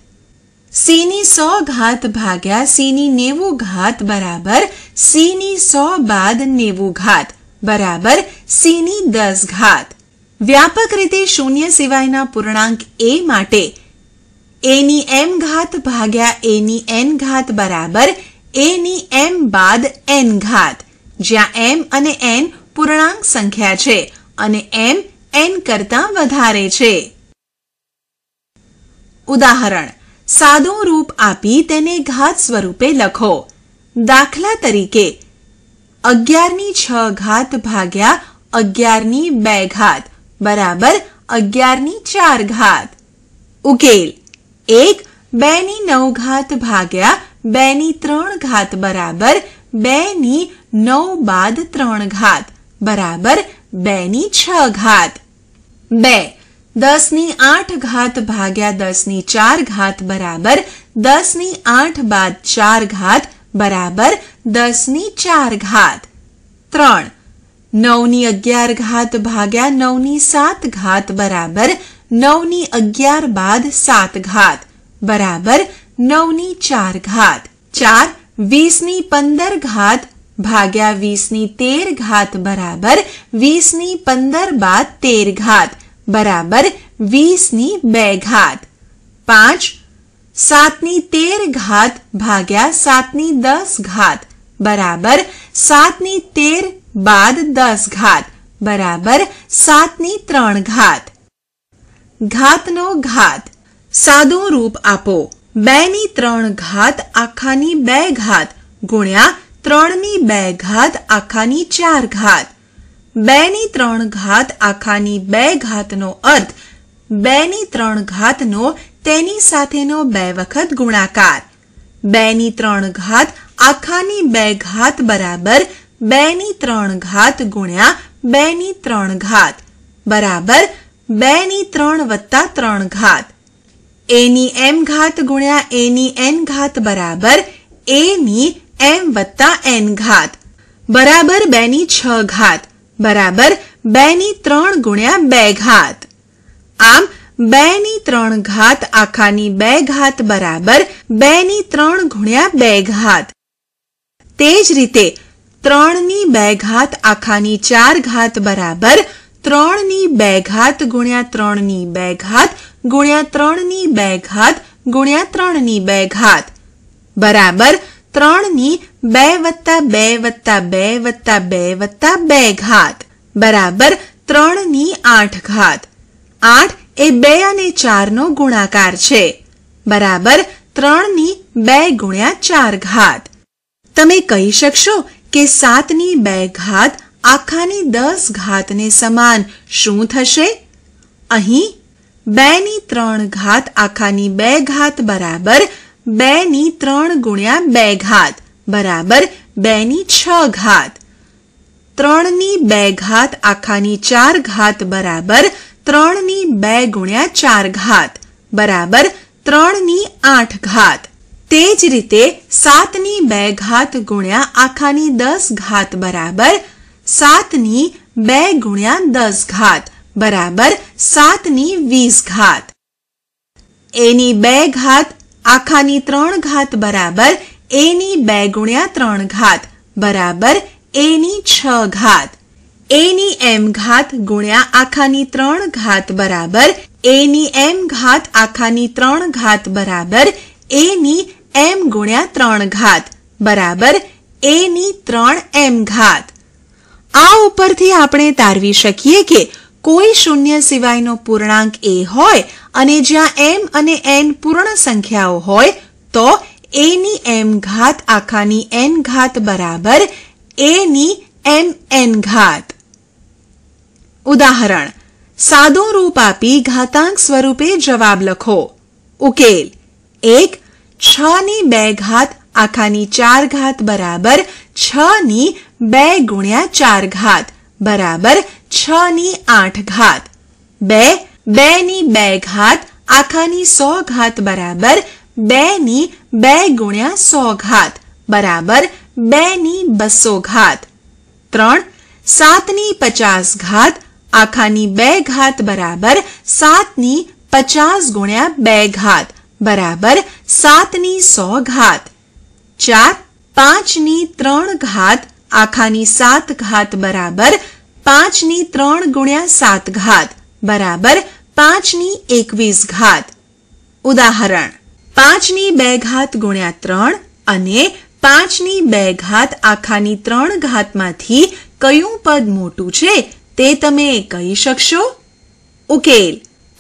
સીની સો ઘાત ભાગ્યા સીની નેવું ઘાત બરાબર સીની સો બાદ નેવું ઘાત બરાબર સીની દસ ઘાત વ્યાપક રીતે શૂન્ય સિવાયના પૂર્ણાંક એ માટે એની એમ ઘાત ભાગ્યા એની એન ઘાત બરાબર એની એમ બાદ એન ઘાત જ્યાં એમ અને એન પૂર્ણાંક સંખ્યા છે અને એમ એન કરતાં વધારે છે ઉદાહરણ સાદું રૂપ આપી તેને ઘાત સ્વરૂપે લખો દાખલા તરીકે અગિયારની છ ઘાત ભાગ્યા અગિયારની બે ઘાત બરાબર અગિયારની ચાર ઘાત ઉકેલ એક બેની નવ ઘાત ભાગ્યા બેની ત્રણ ઘાત બરાબર બેની નવ બાદ ત્રણ ઘાત બરાબર બેની છ ઘાત બે दस नी आठ घात भाग्या दस नी चार घात बराबर दस नी आठ बाद चार घात बराबर दस नी चार घात त्रण नौ नी अग्यार घात भाग्या नौ नी सात घात बराबर नौ नी अग्यार बाद सात घात बराबर नौ नी चार घात चार वीस नी पंदर घात भाग्या वीस नी तेर घात बराबर वीस नी पंदर बाद तेर घात બરાબર વીસની બે ઘાત પાંચ સાતની તેર ઘાત ભાગ્યા સાતની દસ ઘાત બરાબર સાતની તેર બાદ દસ ઘાત બરાબર સાતની ત્રણ ઘાત ઘાતનો ઘાત સાદું રૂપ આપો બે ની ત્રણ ઘાત આખાની બે ઘાત ગુણ્યા ત્રણની બે ઘાત આખાની ચાર ઘાત બે ની ત્રણ ઘાત આખાની બે ઘાતનો અર્થ બે ની ત્રણ ઘાતનો તેની સાથેનો બે વખત ગુણાકાર બે ની ત્રણ ઘાત આખાની બે ઘાત બરાબર બે ની ત્રણ ઘાત ગુણ્યા બે ની ત્રણ ઘાત બરાબર બે ની ત્રણ વત્તા ત્રણ ઘાત એની એમ ઘાત ગુણ્યા એની એન ઘાત બરાબર એની એમ વત્તા એન ઘાત બરાબર બેની છ ઘાત બરાબર બે ની ત્રણ ગુણ્યા બે ઘાત આમ બે ની ત્રણ ઘાત આખાની બે ઘાત બરાબર બે ની ત્રણ ગુણ્યા બે ઘાત તે જ રીતે ત્રણ ની બે ઘાત આખાની ચાર ઘાત બરાબર ત્રણ ની બે ઘાત ગુણ્યા ત્રણ ની બે ઘાત ગુણ્યા ત્રણ ની બે ઘાત ગુણ્યા ત્રણ ની બે ઘાત બરાબર ત્રણની બે વત્તા બે વત્તા બે વત્તા બે વત્તા બે ઘાત બરાબર ત્રણની આઠ ઘાત આઠ એ બે અને ચારનો ગુણાકાર છે બરાબર ત્રણની બે ગુણ્યા ચાર ઘાત તમે કહી શકશો કે સાતની બે ઘાત આખાની દસ ઘાતને સમાન શું થશે અહીં બેની ત્રણ ઘાત આખાની બે ઘાત બરાબર घात बराबर बे छ घात त्रण बे घात आखा चार घात बराबर त्री बे गुण्या चार घात बराबर त्री आठ घात तेज रीते सात घात गुण्या आखा दस घात बराबर सात गुण्या दस घात बराबर सात वीस घात एनी घात આખાની ત્રણ ઘાત બરાબર એની બે ગુણ્યા ત્રણ ઘાત બરાબર એની છ ઘાત એની એમ ઘાત ગુણ્યા આખાની ત્રણ ઘાત બરાબર એની એમ ઘાત આખાની ત્રણ ઘાત બરાબર એની એમ ગુણ્યા ત્રણ ઘાત બરાબર એની ત્રણ એમ ઘાત આ ઉપરથી આપણે તારવી શકીએ કે કોઈ શૂન્ય સિવાયનો પૂર્ણાંક એ હોય અને જ્યાં એમ અને એન પૂર્ણ સંખ્યાઓ હોય તો એની એમ ઘાત આખાની એન ઘાત બરાબર એની એમ એન ઘાત ઉદાહરણ સાદું રૂપ આપી ઘાતાંક સ્વરૂપે જવાબ લખો ઉકેલ એક છ ની બે ઘાત આખાની ચાર ઘાત બરાબર છ ની બે ગુણ્યા ચાર ઘાત બરાબર છ ની આઠ ઘાત બે બે ની બે ઘાત આખાની સો ઘાત બરાબર બે ની બે ગુણ્યા સો ઘાત બરાબર બે ની બસો ઘાત ત્રણ સાતની પચાસ ઘાત આખાની બે ઘાત બરાબર સાતની પચાસ ગુણ્યા બે ઘાત બરાબર સાતની સો ઘાત ચાર પાંચની ત્રણ ઘાત આખાની સાત ઘાત બરાબર પાંચની ત્રણ ગુણ્યા સાત ઘાત બરાબર પાંચની એકવીસ ઘાત ઉદાહરણ પાંચની બે ઘાત ગુણ્યા ત્રણ અને પાંચની બે ઘાત આખાની ત્રણ ઘાતમાંથી કયું પદ મોટું છે તે તમે કહી શકશો ઉકેલ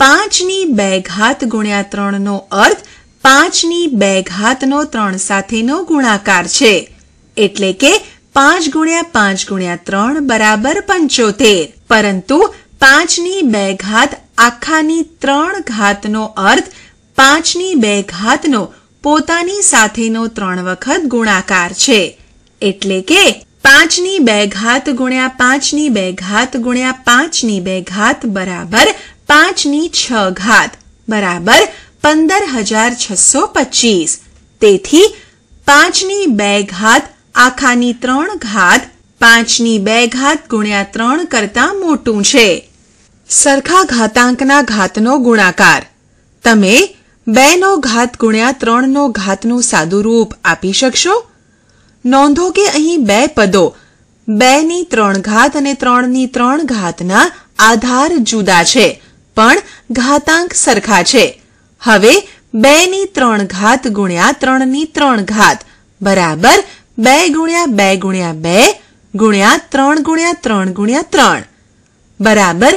પાંચની બે ઘાત ગુણ્યા ત્રણનો અર્થ પાંચની બે ઘાતનો ત્રણ સાથેનો ગુણાકાર છે એટલે કે પાંચ ગુણ્યા પાંચ ગુણ્યા ત્રણ બરાબર પંચોતેર પરંતુ પાંચની બે ઘાત આખાની ત્રણ ઘાતનો અર્થ પાંચની બે ઘાતનો પોતાની સાથેનો ત્રણ વખત ગુણાકાર છે એટલે કે પાંચની બે ઘાત ગુણ્યા પાંચની બે ઘાત ગુણ્યા પાંચની બે ઘાત બરાબર પાંચની છ ઘાત બરાબર પંદર હજાર છસો પચીસ તેથી પાંચની બે ઘાત આખાની ત્રણ ઘાત પાંચની બે ઘાત ગુણ્યા ત્રણ કરતાં મોટું છે સરખા ઘાતાંકના ઘાતનો ગુણાકાર તમે બેનો ઘાત ગુણ્યા ત્રણનો ઘાતનું સાદું રૂપ આપી શકશો નોંધો કે અહીં બે પદો બેની ત્રણ ઘાત અને ત્રણની ત્રણ ઘાતના આધાર જુદા છે પણ ઘાતાંક સરખા છે હવે બેની ત્રણ ઘાત ગુણ્યા ત્રણની ત્રણ ઘાત બરાબર બે ગુણ્યા બે ગુણ્યા બે ગુણ્યા ત્રણ ગુણ્યા ત્રણ ગુણ્યા ત્રણ બરાબર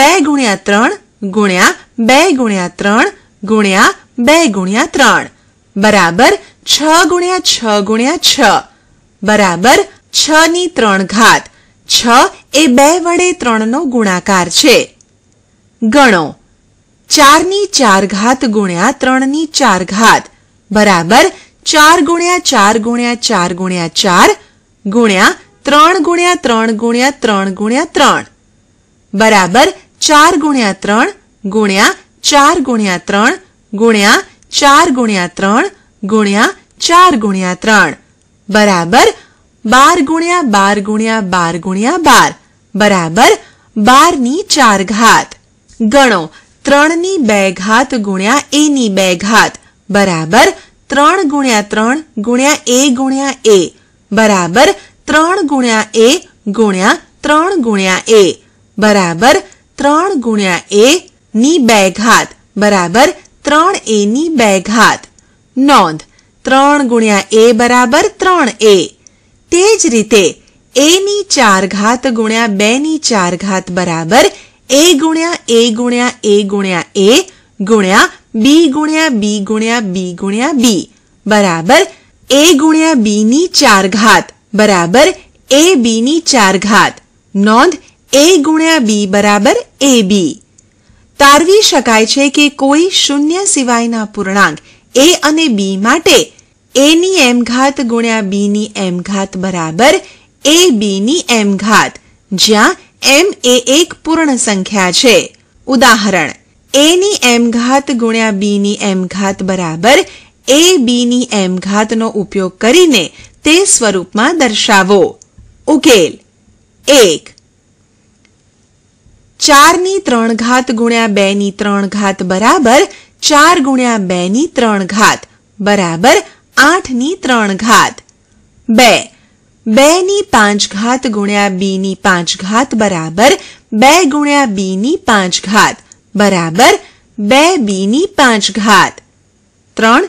બે ગુણ્યા ત્રણ ગુણ્યા બે ગુણ્યા ત્રણ ગુણ્યા બે ગુણ્યા ત્રણ બરાબર છ ગુણ્યા છ ગુણ્યા છ બરાબર છ ની ત્રણ ઘાત છ એ બે વડે ત્રણનો ગુણાકાર છે ગણો ચારની ચાર ઘાત ગુણ્યા ત્રણની ચાર ઘાત બરાબર चार गुण्या चार गुण्या चार गुण्या चार गुण्या त्र गुण्या त्रण गुण्या त्रण गुण्या त्रण बराबर चार गुण्या त्रण गुण्या चार गुण्या त्रण गुण्या चार गुण्या त्रण गुण्या चार गुण्या त्रण बराबर बार गुण्या बार गुण्या बार गुण्या बार बराबर बार नी चार घात गणो त्री बे घात गुण्या ए घात बराबर त्रन गुण्या त्रन गुण्या ए गुण्या ए बराबर त्रन गुण्या ए गुण्या त्रन गुण्या ए बराबर त्रन गुण्या ए नी बैघात बराबर त्रन ए नी बैघात नोंद त्रन गुण्या ए बराबर त्रन ए तेज रीते ए नी चार घात गुण्या बे नी चार घात बराबर ए गुण्या ए गुण्या ए गुण्या ए गुण्या બી ગુણ્યા બી ગુણ્યા બી ગુણ્યા બી બરાબર એ ગુણ્યા બી ની ચાર ઘાત બરાબર એ બી ની ચાર ઘાત નોંધ એ ગુણ્યા બી બરાબર એ બી તારવી શકાય છે કે કોઈ શૂન્ય સિવાયના પૂર્ણાંક એ અને બી માટે એ ની એમ ઘાત ગુણ્યા બી ની એમ ઘાત બરાબર એ બી ની એમ ઘાત જ્યાં એમ એ એક પૂર્ણ સંખ્યા છે ઉદાહરણ એની એમ ઘાત ગુણ્યા બીની એમ ઘાત બરાબર એ બીની એમ ઘાતનો ઉપયોગ કરીને તે સ્વરૂપમાં દર્શાવો ઉકેલ એક ચારની ત્રણ ઘાત ગુણ્યા બેની ત્રણ ઘાત બરાબર ચાર ગુણ્યા બેની ત્રણ ઘાત બરાબર આઠની ત્રણ ઘાત બે બેની પાંચ ઘાત ગુણ્યા બીની પાંચ ઘાત બરાબર બે ગુણ્યા બીની પાંચ ઘાત बराबर बे बीनी पांच घात त्रण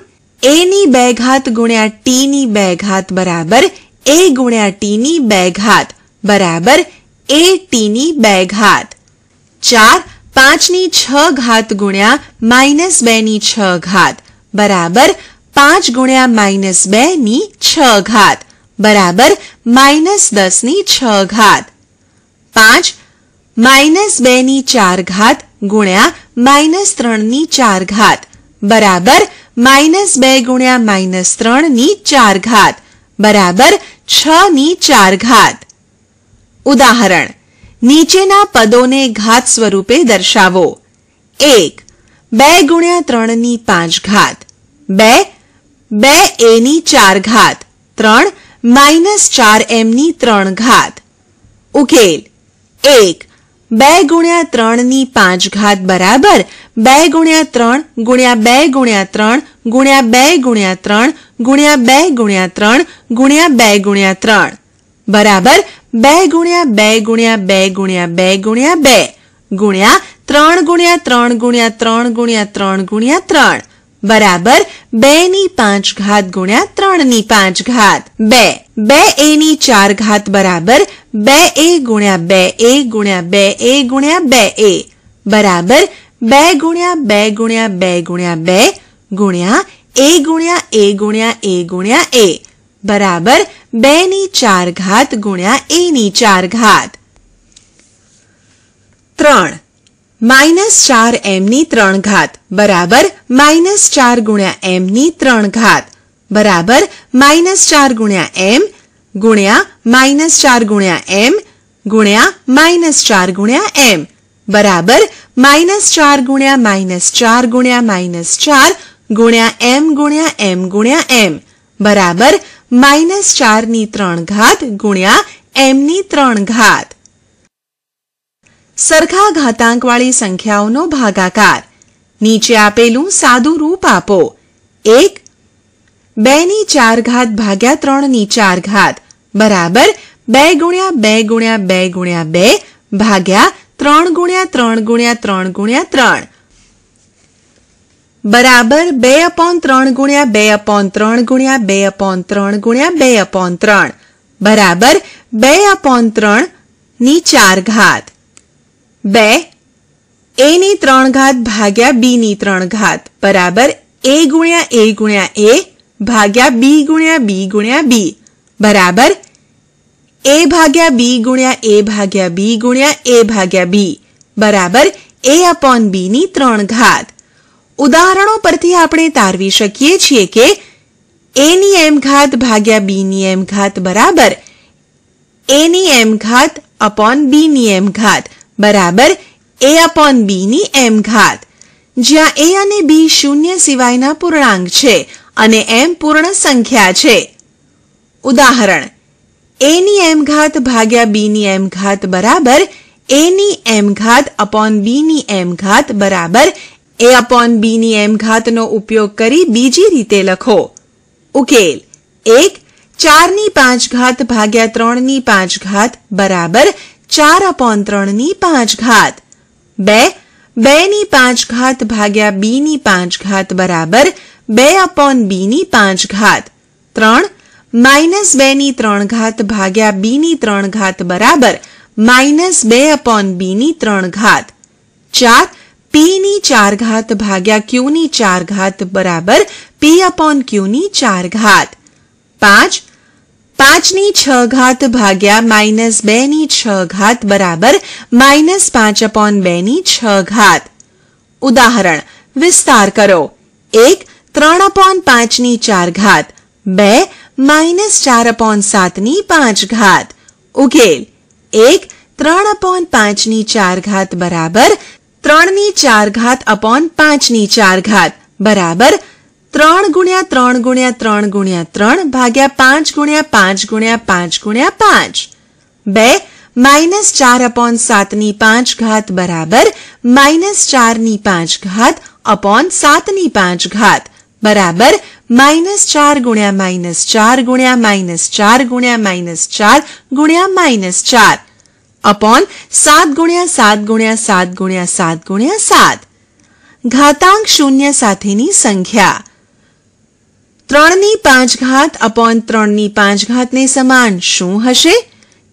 ए नी बे घात गुण्या टी नी बे घात बराबर ए गुण्या टी नी बे घात बराबर ए टी नी बे घात चार पांच नी छ घात गुण्या माइनस बे नी छ घात बराबर पांच गुण्या माइनस बे नी छ घात बराबर माइनस दस नी छ घात पांच माइनस बे नी चार घात ગુણ્યા માઇનસ ત્રણની ચાર ઘાત બરાબર માઇનસ બે ગુણ્યા માઇનસ ત્રણની ચાર ઘાત બરાબર છ ની ચાર ઘાત ઉદાહરણ નીચેના પદોને ઘાત સ્વરૂપે દર્શાવો એક બે ગુણ્યા ત્રણની પાંચ ઘાત બે બે એની ચાર ઘાત ત્રણ માઇનસ ચાર એમની ત્રણ ઘાત ઉકેલ એક બે ગુણ્યા ત્રણની પાંચ ઘાત બરાબર બે ગુણ્યા ત્રણ ગુણ્યા બે ગુણ્યા ત્રણ ગુણ્યા બે ગુણ્યા ત્રણ ગુણ્યા બે ગુણ્યા ત્રણ ગુણ્યા બે ગુણ્યા ત્રણ બરાબર બે ગુણ્યા બે ગુણ્યા બે ગુણ્યા બે ગુણ્યા બે ગુણ્યા ત્રણ ગુણ્યા ત્રણ ગુણ્યા ત્રણ ગુણ્યા ત્રણ ગુણ્યા ત્રણ બરાબર બે ની પાંચ ઘાત ગુણ્યા ત્રણ ની પાંચ ઘાત બે બે એ ની ચાર ઘાત બરાબર બે એ ગુણ્યા બે એ ગુણ્યા બે એ ગુણ્યા બે એ બરાબર બે ગુણ્યા બે ગુણ્યા બે ગુણ્યા બે ગુણ્યા એ ગુણ્યા એ ગુણ્યા એ ગુણ્યા એ બરાબર બે ની ચાર ઘાત ગુણ્યા એ ની ચાર ઘાત ત્રણ માઇનસ ચાર એમની ત્રણ ઘાત બરાબર માઇનસ ચાર ગુણ્યા એમની ત્રણ ઘાત બરાબર માઇનસ ચાર ગુણ્યા એમ ગુણ્યા માઇનસ ચાર ગુણ્યા એમ ગુણ્યા માઇનસ ચાર ગુણ્યા એમ બરાબર માઇનસ ચાર ગુણ્યા માઇનસ ચાર ગુણ્યા માઇનસ ચાર ગુણ્યા એમ ગુણ્યા એમ ગુણ્યા એમ બરાબર માઇનસ ચારની ત્રણ ઘાત ગુણ્યા એમની ત્રણ ઘાત સરખા ઘાતાંકવાળી સંખ્યાઓનો ભાગાકાર નીચે આપેલું સાદું રૂપ આપો એક બે ની ચાર ઘાત ભાગ્યા ત્રણ ની ચાર ઘાત બરાબર બે ગુણ્યા બે ગુણ્યા બે ગુણ્યા બે ભાગ્યા ત્રણ ગુણ્યા ત્રણ ગુણ્યા ત્રણ ગુણ્યા ત્રણ બરાબર બે અપોન ત્રણ ગુણ્યા બે અપોન ત્રણ ગુણ્યા બે અપોન ત્રણ ગુણ્યા બે અપોન ત્રણ બરાબર બે અપોન ત્રણ ની ચાર ઘાત બે એ ની ત્રણ ઘાત ભાગ્યા બી ની ત્રણ ઘાત બરાબર એ ગુણ્યા એ ગુણ્યા એ ભાગ્યા બી ગુણ્યા બી ગુણ્યા બી બરાબર એ ભાગ્યા બી ગુણ્યા એ ભાગ્યા બી ગુણ્યા એ ભાગ્યા બી બરાબર એ અપોન બી ની ત્રણ ઘાત ઉદાહરણો પરથી આપણે તારવી શકીએ છીએ કે એ ની એમ ઘાત ભાગ્યા બી ની એમ ઘાત બરાબર એ ની એમ ઘાત અપોન બી ની એમ ઘાત બરાબર એ અપોન બી ની એમ ઘાત જ્યાં એ અને બી શૂન્ય સિવાયના પૂર્ણાંક છે અને એમ પૂર્ણ સંખ્યા છે ઉદાહરણ એ ની એમ ઘાત ભાગ્યા બી ની એમ ઘાત બરાબર એ ની એમ ઘાત અપોન બી ની એમ ઘાત બરાબર એ અપોન બી ની એમ ઘાતનો ઉપયોગ કરી બીજી રીતે લખો ઉકેલ એક ચારની પાંચ ઘાત ભાગ્યા ત્રણની પાંચ ઘાત બરાબર चार अपॉन त्री पांच घात बे बेनी पांच घात भाग्या बीनी पांच घात बराबर बे अपॉन बीनी पांच घात त्रण माइनस बेनी त्रण घात भाग्या बीनी त्रण घात बराबर माइनस बे अपॉन बीनी त्रण घात चार पीनी चार घात भाग्या क्यूनी चार घात बराबर पी अपॉन क्यूनी चार घात पांच પાંચની છ ઘાત ભાગ્યા માઇનસ બેની છ ઘાત બરાબર માઇનસ પાંચ અપોન બેની છ ઘાત ઉદાહરણ વિસ્તાર કરો એક ત્રણ અપોન પાંચની ચાર ઘાત બે માઇનસ ચાર અપોન સાતની પાંચ ઘાત ઉકેલ એક ત્રણ અપોન પાંચની ચાર ઘાત બરાબર ત્રણની ચાર ઘાત અપોન પાંચની ચાર ઘાત બરાબર ત્રણ ગુણ્યા ત્રણ ગુણ્યા ત્રણ ગુણ્યા ત્રણ ભાગ્યા પાંચ ગુણ્યા પાંચ ગુણ્યા પાંચ ગુણ્યા પાંચ બે માઇનસ ચાર અપોન સાતની પાંચ ઘાત બરાબર માઇનસ ચારની પાંચ ઘાત અપોન સાતની પાંચ ઘાત બરાબર માઇનસ ચાર ગુણ્યા માઇનસ ચાર ગુણ્યા માઇનસ ચાર ગુણ્યા માઇનસ ચાર ગુણ્યા માઇનસ ચાર અપોન સાત ગુણ્યા સાત ગુણ્યા સાત ગુણ્યા સાત ગુણ્યા સાત ઘાતાંક શૂન્ય સાથેની સંખ્યા ત્રણની પાંચ ઘાત અપોન ત્રણની પાંચ ઘાતને સમાન શું હશે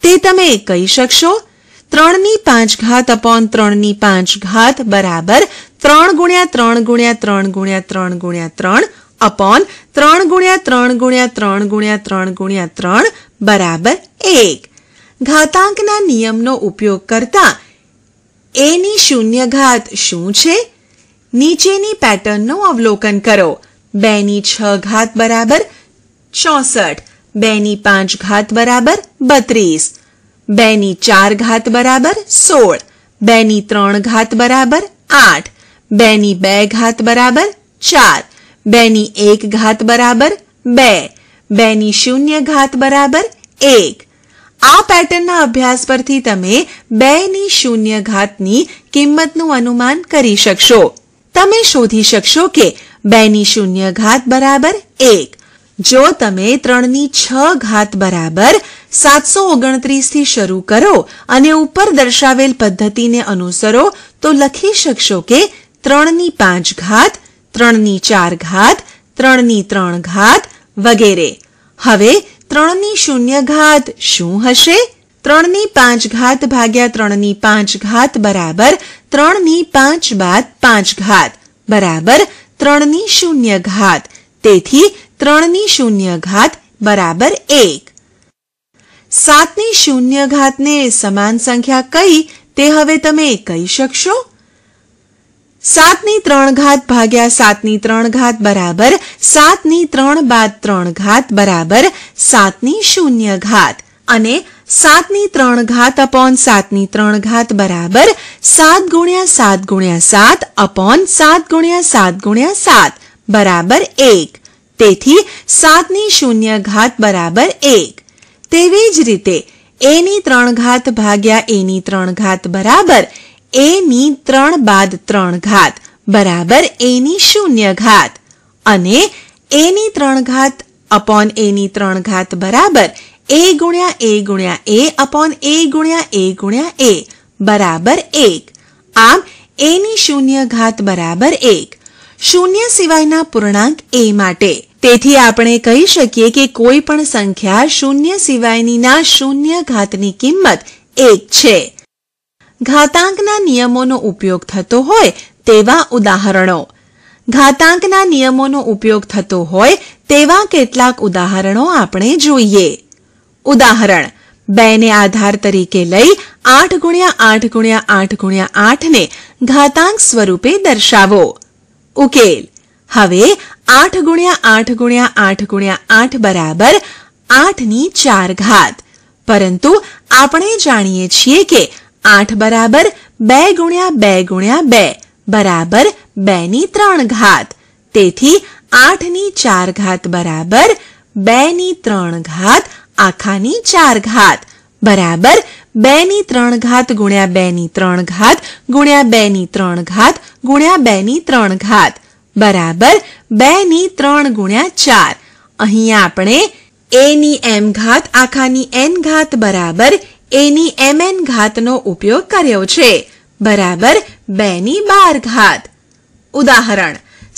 તે તમે કહી શકશો ત્રણની પાંચ ઘાત અપોન ત્રણની પાંચ ઘાત બરાબર ત્રણ ગુણ્યા ત્રણ ગુણ્યા ત્રણ ગુણ્યા ત્રણ ગુણ્યા ત્રણ અપોન ત્રણ ગુણ્યા ત્રણ ગુણ્યા ત્રણ ગુણ્યા ત્રણ ગુણ્યા ત્રણ બરાબર એક ઘાતાંકના નિયમનો ઉપયોગ કરતા એની શૂન્ય ઘાત શું છે નીચેની પેટર્નનું અવલોકન કરો બેની છ ઘાત બરાબર ચોસઠ બેની પાંચ ઘાત બરાબર બત્રીસ બેની ચાર ઘાત બરાબર સોળ બેની ત્રણ ઘાત બરાબર આઠ બેની બે ઘાત બરાબર ચાર બેની એક ઘાત બરાબર બે બેની શૂન્ય ઘાત બરાબર એક આ પેટર્નના અભ્યાસ પરથી તમે બે ની શૂન્ય ઘાતની કિંમતનું અનુમાન કરી શકશો તમે શોધી શકશો કે બેની શૂન્ય ઘાત બરાબર એક જો તમે ત્રણની છ ઘાત બરાબર સાતસો ઓગણત્રીસથી શરૂ કરો અને ઉપર દર્શાવેલ પદ્ધતિને અનુસરો તો લખી શકશો કે ત્રણની પાંચ ઘાત ત્રણ ની ચાર ઘાત ત્રણની ત્રણ ઘાત વગેરે હવે ત્રણની શૂન્ય ઘાત શું હશે ત્રણની પાંચ ઘાત ભાગ્યા ત્રણની પાંચ ઘાત બરાબર ત્રણની પાંચ બાદ પાંચ ઘાત બરાબર ત્રણની શૂન્ય ઘાત તેથી ત્રણની શૂન્ય ઘાત બરાબર એક સાતની શૂન્ય ઘાતને સમાન સંખ્યા કઈ તે હવે તમે કહી શકશો સાતની ત્રણ ઘાત ભાગ્યા સાતની ત્રણ ઘાત બરાબર સાતની ત્રણ બાદ ત્રણ ઘાત બરાબર સાતની શૂન્ય ઘાત અને સાતની ત્રણ ઘાત અપોન સાતની ત્રણ ઘાત બરાબર સાત ગુણ્યા સાત ગુણ્યા સાત અપોન સાત ગુણ્યા સાત ગુણ્યા સાત બરાબર એક તેથી સાતની શૂન્ય ઘાત બરાબર એક તેવી જ રીતે એની ત્રણ ઘાત ભાગ્યા એની ત્રણ ઘાત બરાબર એની ત્રણ બાદ ત્રણ ઘાત બરાબર એની શૂન્ય ઘાત અને એની ત્રણ ઘાત અપોન એની ત્રણ ઘાત બરાબર એ ગુણ્યા એ ગુણ્યા એ અપોન એ ગુણ્યા એ ગુણ્યા એ બરાબર એક આમ એની શૂન્ય ઘાત બરાબર એક શૂન્ય સિવાયના પૂર્ણાંક એ માટે તેથી આપણે કહી શકીએ કે કોઈ પણ સંખ્યા શૂન્ય સિવાયનીના શૂન્ય ઘાતની કિંમત એક છે ઘાતાંકના નિયમોનો ઉપયોગ થતો હોય તેવા ઉદાહરણો ઘાતાંકના નિયમોનો ઉપયોગ થતો હોય તેવા કેટલાક ઉદાહરણો આપણે જોઈએ ઉદાહરણ બે ને આધાર તરીકે લઈ આઠ ગુણ્યા આઠ ગુણ્યા આઠ ગુણ્યા આઠને ઘાતાંક સ્વરૂપે દર્શાવો ઉકેલ હવે આઠ ગુણ્યા આઠ ગુણ્યા આઠ ગુણ્યા આઠ બરાબર આઠની ચાર ઘાત પરંતુ આપણે જાણીએ છીએ કે આઠ બરાબર બે ગુણ્યા બે ગુણ્યા બે બરાબર બે ની ત્રણ ઘાત તેથી આઠની ચાર ઘાત બરાબર બે ની ત્રણ ઘાત આખાની ચાર ઘાત બરાબર બે ની ત્રણ ઘાત ગુણ્યા બે ની ત્રણ ઘાત ગુણ્યા બે ની ત્રણ ઘાત ગુણ્યા બે ની ત્રણ ઘાત બરાબર બે ની ત્રણ ગુણ્યા ચાર અહીંયા આપણે એ ની એમ ઘાત આખાની એન ઘાત બરાબર એની એમ એન ઘાતનો ઉપયોગ કર્યો છે બરાબર બે ની બાર ઘાત ઉદાહરણ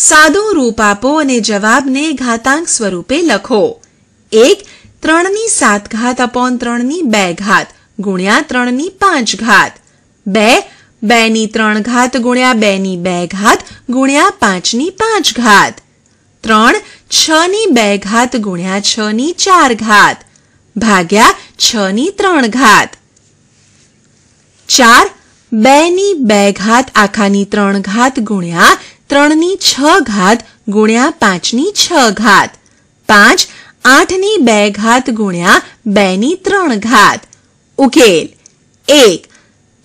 સાદું રૂપ આપો અને જવાબને ઘાતાંક સ્વરૂપે લખો એક ત્રણની સાત ઘાત અપોન ત્રણની બે ઘાત ગુણ્યા ત્રણની પાંચ ઘાત બે બેની ત્રણ ઘાત ગુણ્યા બેની બે ઘાત ગુણ્યા પાંચની પાંચ ઘાત ત્રણ છની બે ઘાત ગુણ્યા છની ચાર ઘાત ભાગ્યા છની ત્રણ ઘાત ચાર બેની બે ઘાત આખાની ત્રણ ઘાત ગુણ્યા ત્રણની છ ઘાત ગુણ્યા પાંચની છ ઘાત પાંચ આઠની બે ઘાત ગુણ્યા બેની ત્રણ ઘાત ઉકેલ એક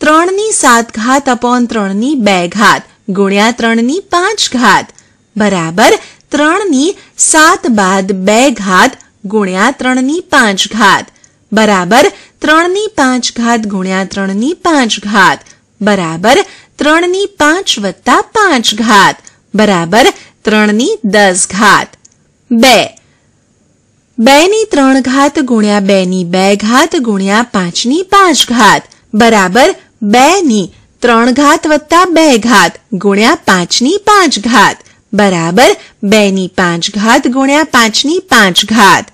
ત્રણની સાત ઘાત અપોન ત્રણની બે ઘાત ગુણ્યા ત્રણની પાંચ ઘાત બરાબર ત્રણની સાત બાદ બે ઘાત ગુણ્યા ત્રણની પાંચ ઘાત બરાબર ત્રણની પાંચ ઘાત ગુણ્યા ત્રણની પાંચ ઘાત બરાબર ત્રણની પાંચ વત્તા પાંચ ઘાત બરાબર ત્રણની દસ ઘાત બે બે ની ત્રણ ઘાત ગુણ્યા બે ની બે ઘાત ગુણ્યા પાંચ ની પાંચ ઘાત બરાબર બે ની ત્રણ ઘાત વત્તા બે ઘાત ગુણ્યા પાંચ ની પાંચ ઘાત બરાબર બે ની પાંચ ઘાત ગુણ્યા પાંચ ની પાંચ ઘાત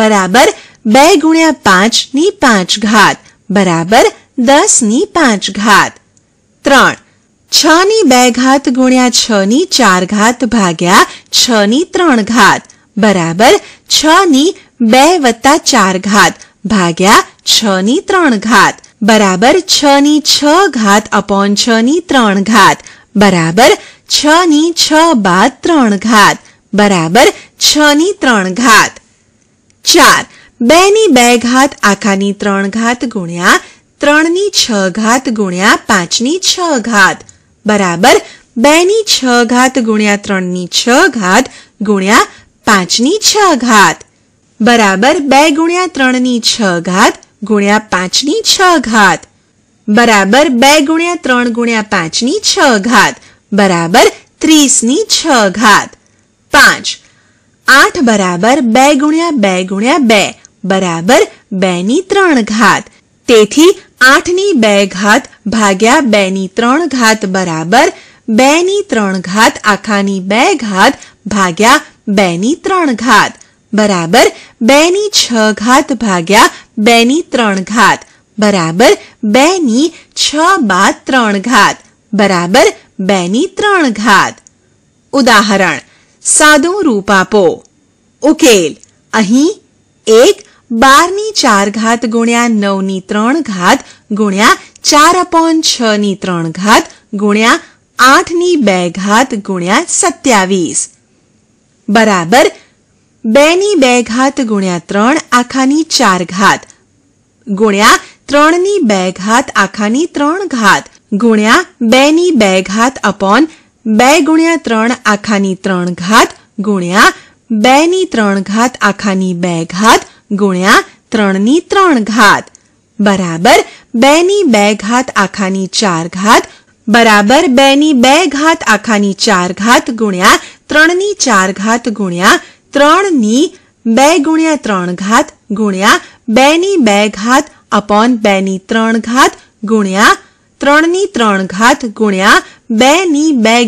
બરાબર બે ગુણ્યા પાંચ ની પાંચ ઘાત બરાબર દસ ની પાંચ ઘાત ત્રણ છ ની બે ઘાત ગુણ્યા છ ની ચાર ઘાત ભાગ્યા છ ની ત્રણ ઘાત बराबर छी चार घात भाग्या छात त्रण घात बराबर छी छ घात अपॉन छी त्रण घात बराबर छी बराबर छी चार बे घात आकानी त्रण घात गुण्या त्री छात घात गुण्या पांचनी छात बराबर बे छ घात गुण्या त्रणनी छ घात गुण्या પાંચની છ ઘાત બરાબર બે ગુણ્યા ત્રણની છ ઘાત ગુણ્યા પાંચની છ ઘાત બરાબર બે ગુણ્યા ત્રણ ગુણ્યા પાંચની છ ઘાત બરાબર ત્રીસની છ ઘાત પાંચ આઠ બરાબર બે ગુણ્યા બે ગુણ્યા બે બરાબર બેની ત્રણ ઘાત તેથી આઠની બે ઘાત ભાગ્યા બેની ત્રણ ઘાત બરાબર બેની ત્રણ ઘાત આખાની બે ઘાત ભાગ્યા બે ની ત્રણ ઘાત બરાબર બે ની છ ઘાત ભાગ્યા બે ની ત્રણ ઘાત બરાબર બે ની છ બાદ ત્રણ ઘાત બરાબર બે ની ત્રણ ઘાત ઉદાહરણ સાદું રૂપ આપો ઉકેલ અહીં એક બારની ચાર ઘાત ગુણ્યા નવની ત્રણ ઘાત ગુણ્યા ચાર અપોન છ ની ત્રણ ઘાત ગુણ્યા આઠની બે ઘાત ગુણ્યા સત્યાવીસ બરાબર બેની બે ઘાત ગુણ્યા ત્રણ આખાની ચાર ઘાત ગુણ્યા ત્રણની બે ઘાત આખાની ત્રણ ઘાત ગુણ્યા બેની બે ઘાત અપોન બે ગુણ્યા ત્રણ આખાની ત્રણ ઘાત ગુણ્યા બેની ત્રણ ઘાત આખાની બે ઘાત ગુણ્યા ત્રણની ત્રણ ઘાત બરાબર બેની બે ઘાત આખાની ચાર ઘાત બરાબર બેની બે ઘાત આખાની ચાર ઘાત ગુણ્યા त्री चार घात गुण्या त्री गुण्या त्र घात गुण्या घात अपॉन बे त्रन घात गुण्या त्री त्रन घात गुण्या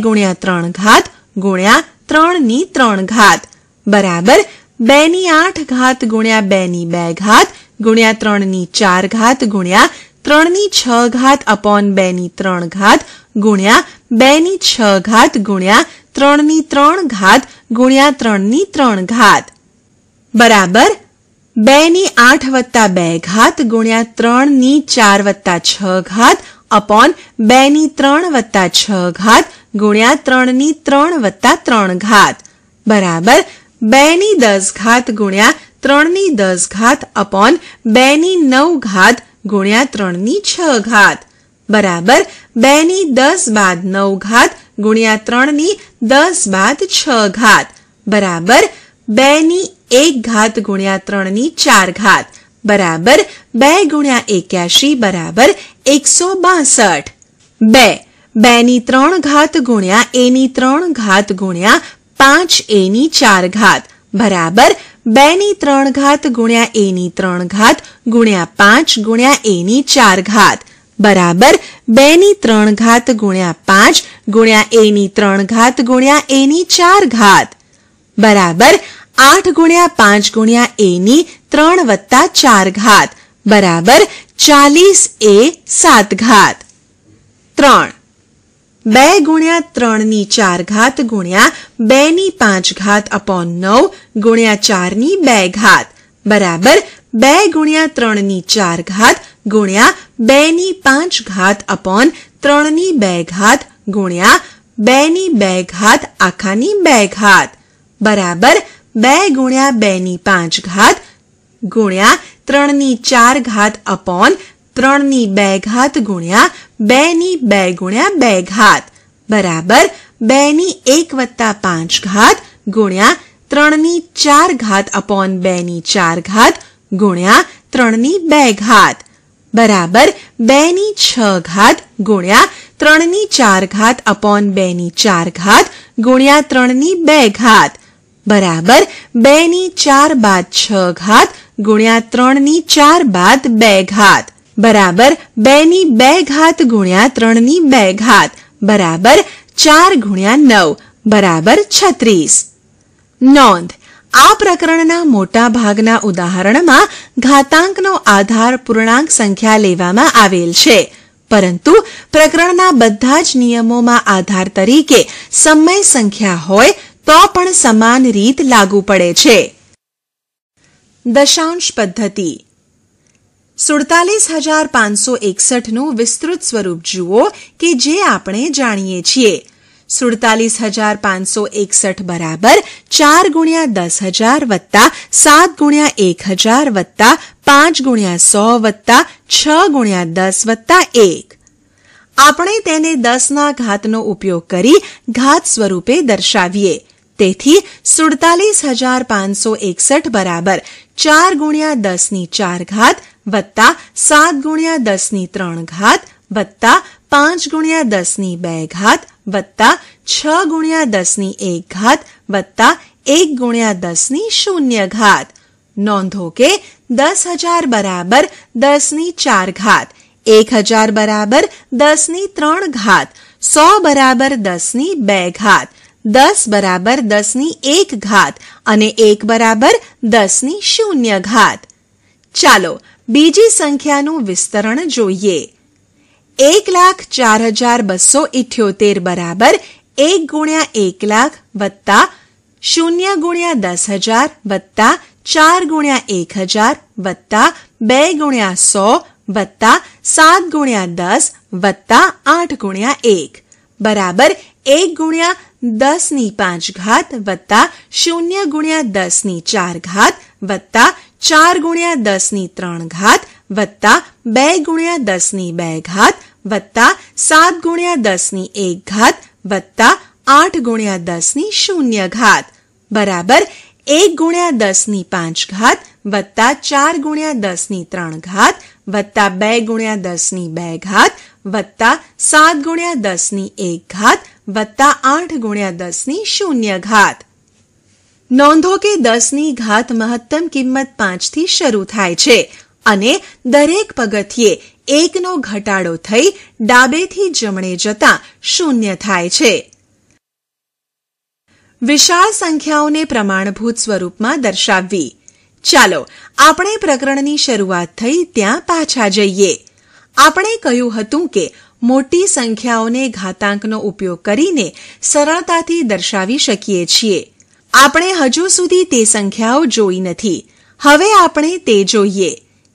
गुण्या त्रन घात गुण्या त्री त्रन घात बराबर बे आठ घात गुण्या बे घात गुण्या त्री चार घात गुण्या त्री छ घात अपॉन बे त्रन घात गुण्या छ घात गुण्या ત્રણની ત્રણ ઘાત ગુણ્યા ત્રણની ત્રણ ઘાત બરાબર બે ની આઠ વત્તા બે ઘાત ગુણ્યા ત્રણ ની ચાર વત્તા છ ઘાત અપોન બે ની ત્રણ વત્તા છ ઘાત ગુણ્યા ત્રણ ની ત્રણ વત્તા ત્રણ ઘાત બરાબર બે ની દસ ઘાત ગુણ્યા ત્રણ ની દસ ઘાત અપોન બે ની નવ ઘાત ગુણ્યા ત્રણ ની છ ઘાત બરાબર બે ની દસ બાદ નવ ઘાત गुणिया त्री दस बाद छात बराबर बे एक घात गुणिया त्री चार घात बराबर बे गुणिया एक बराबर एक सौ बासठ बे बे त्रन घात गुणिया ए त्रन घात गुणिया पांच ए चार घात बराबर बे त्रन घात गुणिया ए त्र घात गुणिया पांच गुणिया ए चार घात बराबर बेनी त्रण घात गुण्या पांच गुण्या एनी त्रण घात गुण्या एनी चार घात बराबर आठ गुण्या पांच गुण्या एनी त्रण वत्ता चार घात बराबर चालीस ए सात घात त्रण बे गुण्या त्रण चार घात गुण्या बे पांच घात अपॉन नौ गुण्या चार घात बराबर बे गुण्या त्रन चार घात ગુણ્યા બે ની પાંચ ઘાત અપોન ત્રણ ની બે ઘાત ગુણ્યા બે ની બે ઘાત આખાની બે ઘાત બરાબર બે ગુણ્યા બે ની પાંચ ઘાત ગુણ્યા ત્રણ ની ચાર ઘાત અપોન ત્રણ ની બે ઘાત ગુણ્યા બે ની બે ગુણ્યા બે ઘાત બરાબર બે ની એક વત્તા પાંચ ઘાત ગુણ્યા ત્રણની ચાર ઘાત અપોન બેની ચાર ઘાત ગુણ્યા ત્રણની બે ઘાત બરાબર બેની છ ઘાત ગુણ્યા ત્રણની ચાર ઘાત અપોન બેની ચાર ઘાત ગુણ્યા ત્રણની બે ઘાત બરાબર બેની ચાર બાદ છ ઘાત ગુણ્યા ત્રણની ચાર બાદ બે ઘાત બરાબર બેની બે ઘાત ગુણ્યા ત્રણની બે ઘાત બરાબર ચાર ગુણ્યા નવ બરાબર છત્રીસ નોંધ આ પ્રકરણના મોટા ભાગના ઉદાહરણમાં ઘાતાંકનો આધાર પૂર્ણાંક સંખ્યા લેવામાં આવેલ છે પરંતુ પ્રકરણના બધા જ નિયમોમાં આધાર તરીકે સમય સંખ્યા હોય તો પણ સમાન રીત લાગુ પડે છે દશાંશ પદ્ધતિ સુડતાલીસ હજાર પાંચસો એકસઠનું વિસ્તૃત સ્વરૂપ જુઓ કે જે આપણે જાણીએ છીએ સુડતાલીસ હજાર પાંચસો એકસઠ બરાબર ચાર ગુણ્યા દસ હજાર વત્તા સાત ગુણ્યા એક હજાર વત્તા પાંચ ગુણ્યા સો વત્તા છ ગુણ્યા દસ વત્તા એક આપણે તેને દસના ઘાતનો ઉપયોગ કરી ઘાત સ્વરૂપે દર્શાવીએ તેથી સુડતાલીસ હજાર પાંચસો એકસઠ બરાબર ચાર ગુણ્યા દસની ચાર ઘાત વત્તા સાત ગુણ્યા દસની ત્રણ ઘાત વત્તા પાંચ ગુણ્યા દસની બે ઘાત વત્તા છ ગુણ્યા દસની એક ઘાત વત્તા એક ગુણ્યા દસની શૂન્ય ઘાત નોંધો કે દસ હજાર બરાબર દસની ચાર ઘાત એક હજાર બરાબર દસની ત્રણ ઘાત સો બરાબર દસની બે ઘાત દસ બરાબર દસની એક ઘાત અને એક બરાબર દસની શૂન્ય ઘાત ચાલો બીજી સંખ્યાનું વિસ્તરણ જોઈએ एक लाख चार हजार बसो इटोतेर बराबर एक गुण्या एक लाख वत्ता शून्य गुण्या दस हजार वत्ता चार गुण्या एक हजार वत्ता बे गुण्या सौ वत्ता सात गुण्या दस वत्ता आठ गुण्या एक बराबर एक गुण्या दस नी पांच घात वत्ता शून्य गुण्या दस नी चार घात वत्ता चार गुण्या दस नी त्रण घात वत्ता બે ગુણ્યા દસની બે ઘાત વત્તા સાત ગુણ્યા દસની એક ઘાત વત્તા આઠ ગુણ્યા દસની શૂન્ય ઘાત બરાબર એક ગુણ્યા દસની પાંચ ઘાત વત્તા ચાર ગુણ્યા દસની ત્રણ ઘાત વત્તા બે ગુણ્યા દસની બે ઘાત વત્તા સાત ગુણ્યા દસની એક ઘાત વત્તા આઠ ગુણ્યા દસની શૂન્ય ઘાત નોંધો કે દસની ઘાત મહત્તમ કિંમત પાંચથી શરૂ થાય છે અને દરેક પગથિયે એકનો ઘટાડો થઈ ડાબેથી જમણે જતા શૂન્ય થાય છે વિશાળ સંખ્યાઓને પ્રમાણભૂત સ્વરૂપમાં દર્શાવવી ચાલો આપણે પ્રકરણની શરૂઆત થઈ ત્યાં પાછા જઈએ આપણે કહ્યું હતું કે મોટી સંખ્યાઓને ઘાતાંકનો ઉપયોગ કરીને સરળતાથી દર્શાવી શકીએ છીએ આપણે હજુ સુધી તે સંખ્યાઓ જોઈ નથી હવે આપણે તે જોઈએ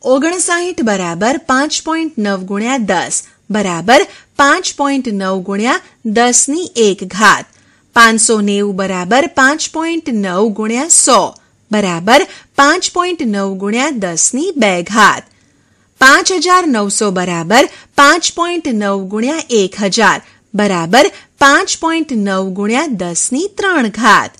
ઓગણસાહીઠ બરાબર પાંચ પોઈન્ટ નવ ગુણ્યા દસ બરાબર પાંચ પોઈન્ટ નવ ગુણ્યા દસની એક ઘાત પાંચસો નેવું બરાબર પાંચ પોઈન્ટ નવ ગુણ્યા સો બરાબર પાંચ પોઈન્ટ નવ ગુણ્યા દસની બે ઘાત પાંચ હજાર નવસો બરાબર પાંચ પોઈન્ટ નવ ગુણ્યા એક હજાર બરાબર પાંચ પોઈન્ટ નવ ગુણ્યા દસની ત્રણ ઘાત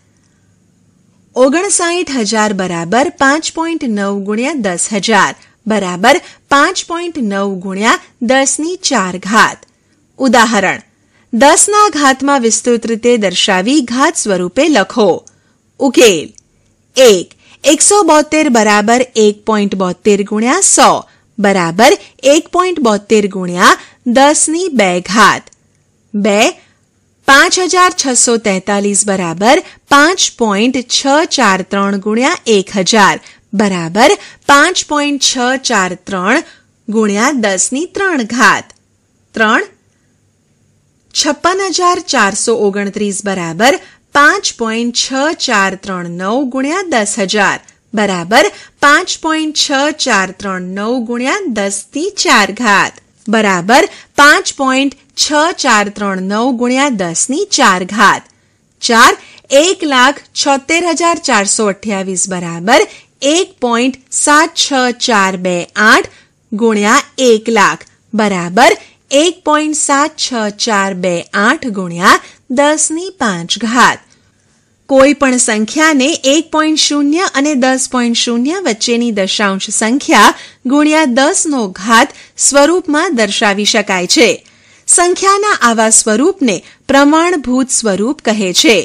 ઓગણસાઠ હજાર બરાબર પાંચ પોઈન્ટ નવ ગુણ્યા દસ હજાર बराबर 5.9 * 10 की 4 घात उदाहरण 10 ના ઘાત માં વિસ્તૃત રીતે દર્શાવી ઘાત સ્વરૂપે લખો ઉકેલ 1 172 = 1.72 * 100 = 1.72 * 10 की 2 घात 2 5643 = 5.643 * 1000 બરાબર પાંચ પોઈન્ટ છ ચાર ત્રણ ગુણ્યા દસની ત્રણ ઘાત ત્રણ છપ્પન હજાર ચારસો ઓગણત્રીસ બરાબર પાંચ પોઈન્ટ છ ચાર ત્રણ નવ ગુણ્યા દસ હજાર બરાબર પાંચ પોઈન્ટ છ ચાર ત્રણ નવ ગુણ્યા દસથી ચાર ઘાત બરાબર પાંચ પોઈન્ટ છ ચાર ત્રણ નવ ગુણ્યા દસની ચાર ઘાત ચાર એક લાખ છોતેર હજાર ચારસો અઠ્યાવીસ બરાબર એક પોઈન્ટ સાત છ ચાર બે આઠ ગુણ્યા એક લાખ બરાબર એક પોઈન્ટ સાત છ ચાર બે આઠ ગુણ્યા દસની પાંચ ઘાત કોઈ પણ સંખ્યાને એક પોઈન્ટ શૂન્ય અને દસ પોઈન્ટ શૂન્ય વચ્ચેની દશાંશ સંખ્યા ગુણ્યા દસનો ઘાત સ્વરૂપમાં દર્શાવી શકાય છે સંખ્યાના આવા સ્વરૂપને પ્રમાણભૂત સ્વરૂપ કહે છે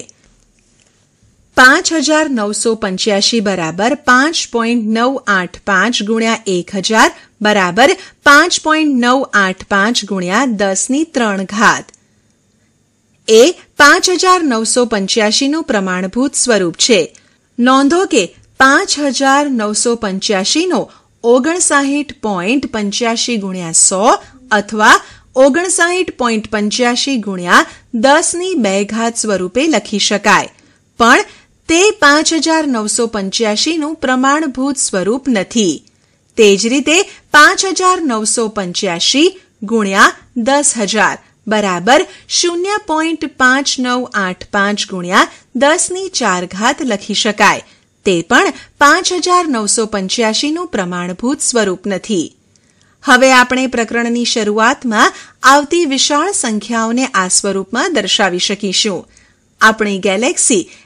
પાંચ હજાર નવસો પંચ્યાસી બરાબર પાંચ પોઈન્ટ નવ આઠ પાંચ ગુણ્યા એક હજાર બરાબર પાંચ પોઈન્ટ નવ આઠ પાંચ ગુણ્યા દસની ત્રણ ઘાત એ પાંચ હજાર નવસો પંચ્યાસીનું પ્રમાણભૂત સ્વરૂપ છે નોંધો કે પાંચ હજાર નવસો પંચ્યાસીનો ઓગણસાહીઠ પોઈન્ટ પંચ્યાસી ગુણ્યા સો અથવા ઓગણસાહીઠ પોઈન્ટ પંચ્યાસી ગુણ્યા દસની બે ઘાત સ્વરૂપે લખી શકાય પણ તે પાંચ હજાર નવસો પંચ્યાસીનું પ્રમાણભૂત સ્વરૂપ નથી તે જ રીતે પાંચ હજાર નવસો પંચ્યાસી ગુણ્યા દસ હજાર બરાબર શૂન્ય પોઈન્ટ પાંચ નવ આઠ પાંચ ગુણ્યા દસની ચાર ઘાત લખી શકાય તે પણ પાંચ હજાર નવસો પંચ્યાસીનું પ્રમાણભૂત સ્વરૂપ નથી હવે આપણે પ્રકરણની શરૂઆતમાં આવતી વિશાળ સંખ્યાઓને આ સ્વરૂપમાં દર્શાવી શકીશું આપણી ગેલેક્સી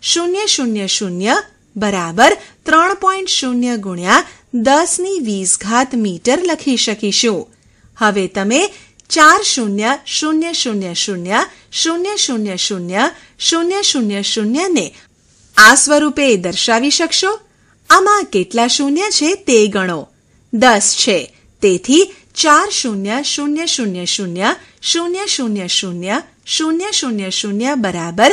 શૂન્ય શૂન્ય શૂન્ય બરાબર ત્રણ પોઈન્ટ શૂન્ય ગુણ્યા દસની વીસ ઘાત મીટર લખી શકીશું હવે તમે ચાર શૂન્ય શૂન્ય શૂન્ય શૂન્ય શૂન્ય શૂન્ય શૂન્ય શૂન્ય શૂન્ય શૂન્યને આ સ્વરૂપે દર્શાવી શકશો આમાં કેટલા શૂન્ય છે તે ગણો દસ છે તેથી ચાર શૂન્ય શૂન્ય શૂન્ય શૂન્ય શૂન્ય શૂન્ય શૂન્ય શૂન્ય શૂન્ય શૂન્ય બરાબર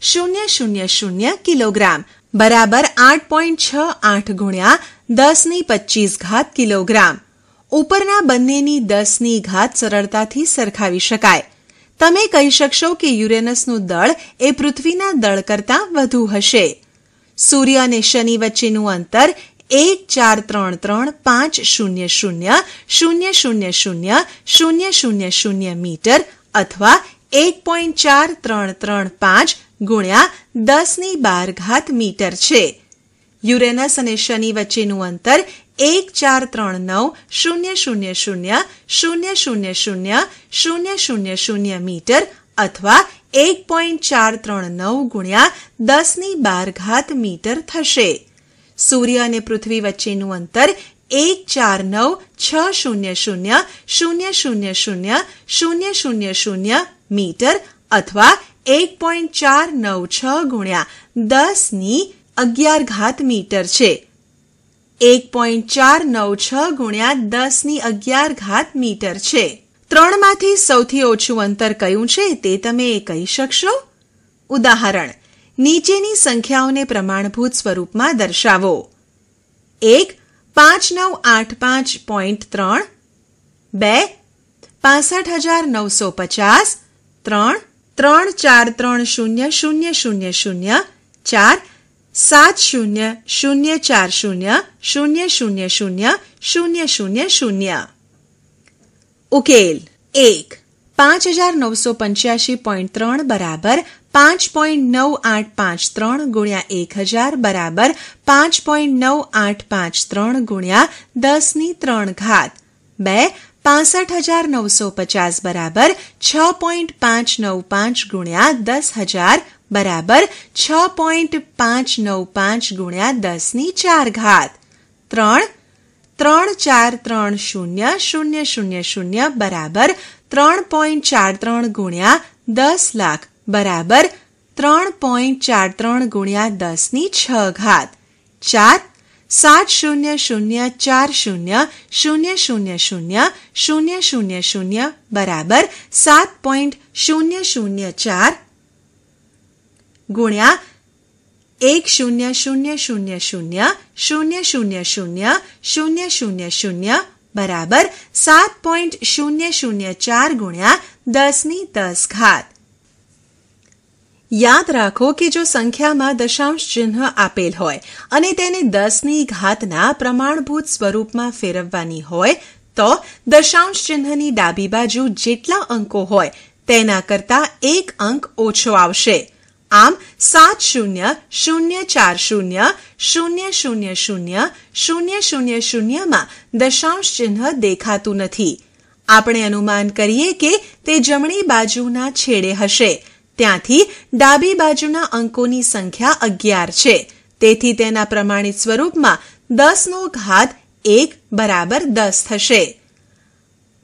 શૂન્ય શૂન્ય શૂન્ય કિલોગ્રામ બરાબર આઠ પોઈન્ટ છ આઠ ગુણ્યા દસની પચીસ ઘાત કિલોગ્રામ ઉપરના બંનેની દસની ઘાત સરળતાથી સરખાવી શકાય તમે કહી શકશો કે યુરેનસનું દળ એ પૃથ્વીના દળ કરતાં વધુ હશે સૂર્ય અને શનિ વચ્ચેનું અંતર એક ચાર ત્રણ ત્રણ પાંચ શૂન્ય શૂન્ય શૂન્ય શૂન્ય શૂન્ય શૂન્ય શૂન્ય શૂન્ય મીટર અથવા એક પોઈન્ટ ચાર ત્રણ ત્રણ પાંચ ગુણ્યા દસની બાર ઘાત મીટર છે યુરેનસ અને શનિ વચ્ચેનું અંતર એક ચાર ત્રણ નવ શૂન્ય શૂન્ય શૂન્ય શૂન્ય શૂન્ય શૂન્ય શૂન્ય શૂન્ય શૂન્ય મીટર અથવા એક પોઈન્ટ ચાર ત્રણ નવ ગુણ્યા દસની બાર ઘાત મીટર થશે સૂર્ય અને પૃથ્વી વચ્ચેનું અંતર એક ચાર નવ છ શૂન્ય શૂન્ય શૂન્ય શૂન્ય શૂન્ય શૂન્ય શૂન્ય શૂન્ય મીટર અથવા એક પોઈન્ટ ચાર નવ છ ગુણ્યા દસની અગિયાર ઘાત મીટર છે એક પોઈન્ટ ચાર નવ છ ગુણ્યા દસની અગિયાર ઘાત મીટર છે ત્રણમાંથી સૌથી ઓછું અંતર કયું છે તે તમે કહી શકશો ઉદાહરણ નીચેની સંખ્યાઓને પ્રમાણભૂત સ્વરૂપમાં દર્શાવો એક પાંચ નવ આઠ પાંચ પોઈન્ટ ત્રણ બે પાસઠ હજાર નવસો પચાસ ત્રણ ત્રણ ચાર ત્રણ શૂન્ય શૂન્ય શૂન્ય શૂન્ય ચાર સાત શૂન્ય શૂન્ય ચાર શૂન્ય શૂન્ય શૂન્ય શૂન્ય શૂન્ય શૂન્ય શૂન્ય ઉકેલ એક પાંચ હજાર નવસો પંચ્યાસી પોઈન્ટ ત્રણ બરાબર પાંચ પોઈન્ટ નવ આઠ પાંચ ત્રણ ગુણ્યા એક હજાર બરાબર પાંચ પોઈન્ટ નવ આઠ પાંચ ત્રણ ગુણ્યા દસની ત્રણ ઘાત બે પાસઠ હજાર નવસો પચાસ બરાબર છ પોઈન્ટ પાંચ નવ પાંચ ગુણ્યા દસ હજાર બરાબર છ પોઈન્ટ પાંચ નવ પાંચ ગુણ્યા દસની ચાર ઘાત ત્રણ ત્રણ ચાર ત્રણ શૂન્ય શૂન્ય શૂન્ય શૂન્ય બરાબર ત્રણ પોઈન્ટ ચાર ત્રણ ગુણ્યા દસ લાખ બરાબર ત્રણ પોઈન્ટ ચાર ત્રણ ગુણ્યા દસની છ ઘાત ચાર સાત શૂન્ય શૂન્ય ચાર શૂન્ય શૂન્ય શૂન્ય શૂન્ય શૂન્ય શૂન્ય શૂન્ય બરાબર સાત પોઈન્ટ શૂન્ય શૂન્ય ચાર ગુણ્યા એક શૂન્ય શૂન્ય શૂન્ય શૂન્ય શૂન્ય શૂન્ય શૂન્ય શૂન્ય શૂન્ય શૂન્ય બરાબર સાત પોઈન્ટ શૂન્ય શૂન્ય ચાર ગુણ્યા દસની દસ ઘાત યાદ રાખો કે જો સંખ્યામાં દશાંશ ચિહ્ન આપેલ હોય અને તેને દસની ઘાતના પ્રમાણભૂત સ્વરૂપમાં ફેરવવાની હોય તો દશાંશ ચિહ્નની ડાબી બાજુ જેટલા અંકો હોય તેના કરતા એક અંક ઓછો આવશે આમ સાત શૂન્ય શૂન્ય ચાર શૂન્ય શૂન્ય શૂન્ય શૂન્ય શૂન્ય શૂન્ય શૂન્યમાં દશાંશ ચિહ્ન દેખાતું નથી આપણે અનુમાન કરીએ કે તે જમણી બાજુના છેડે હશે ત્યાંથી ડાબી બાજુના અંકોની સંખ્યા અગિયાર છે તેથી તેના પ્રમાણિત સ્વરૂપમાં દસનો ઘાત એક બરાબર દસ થશે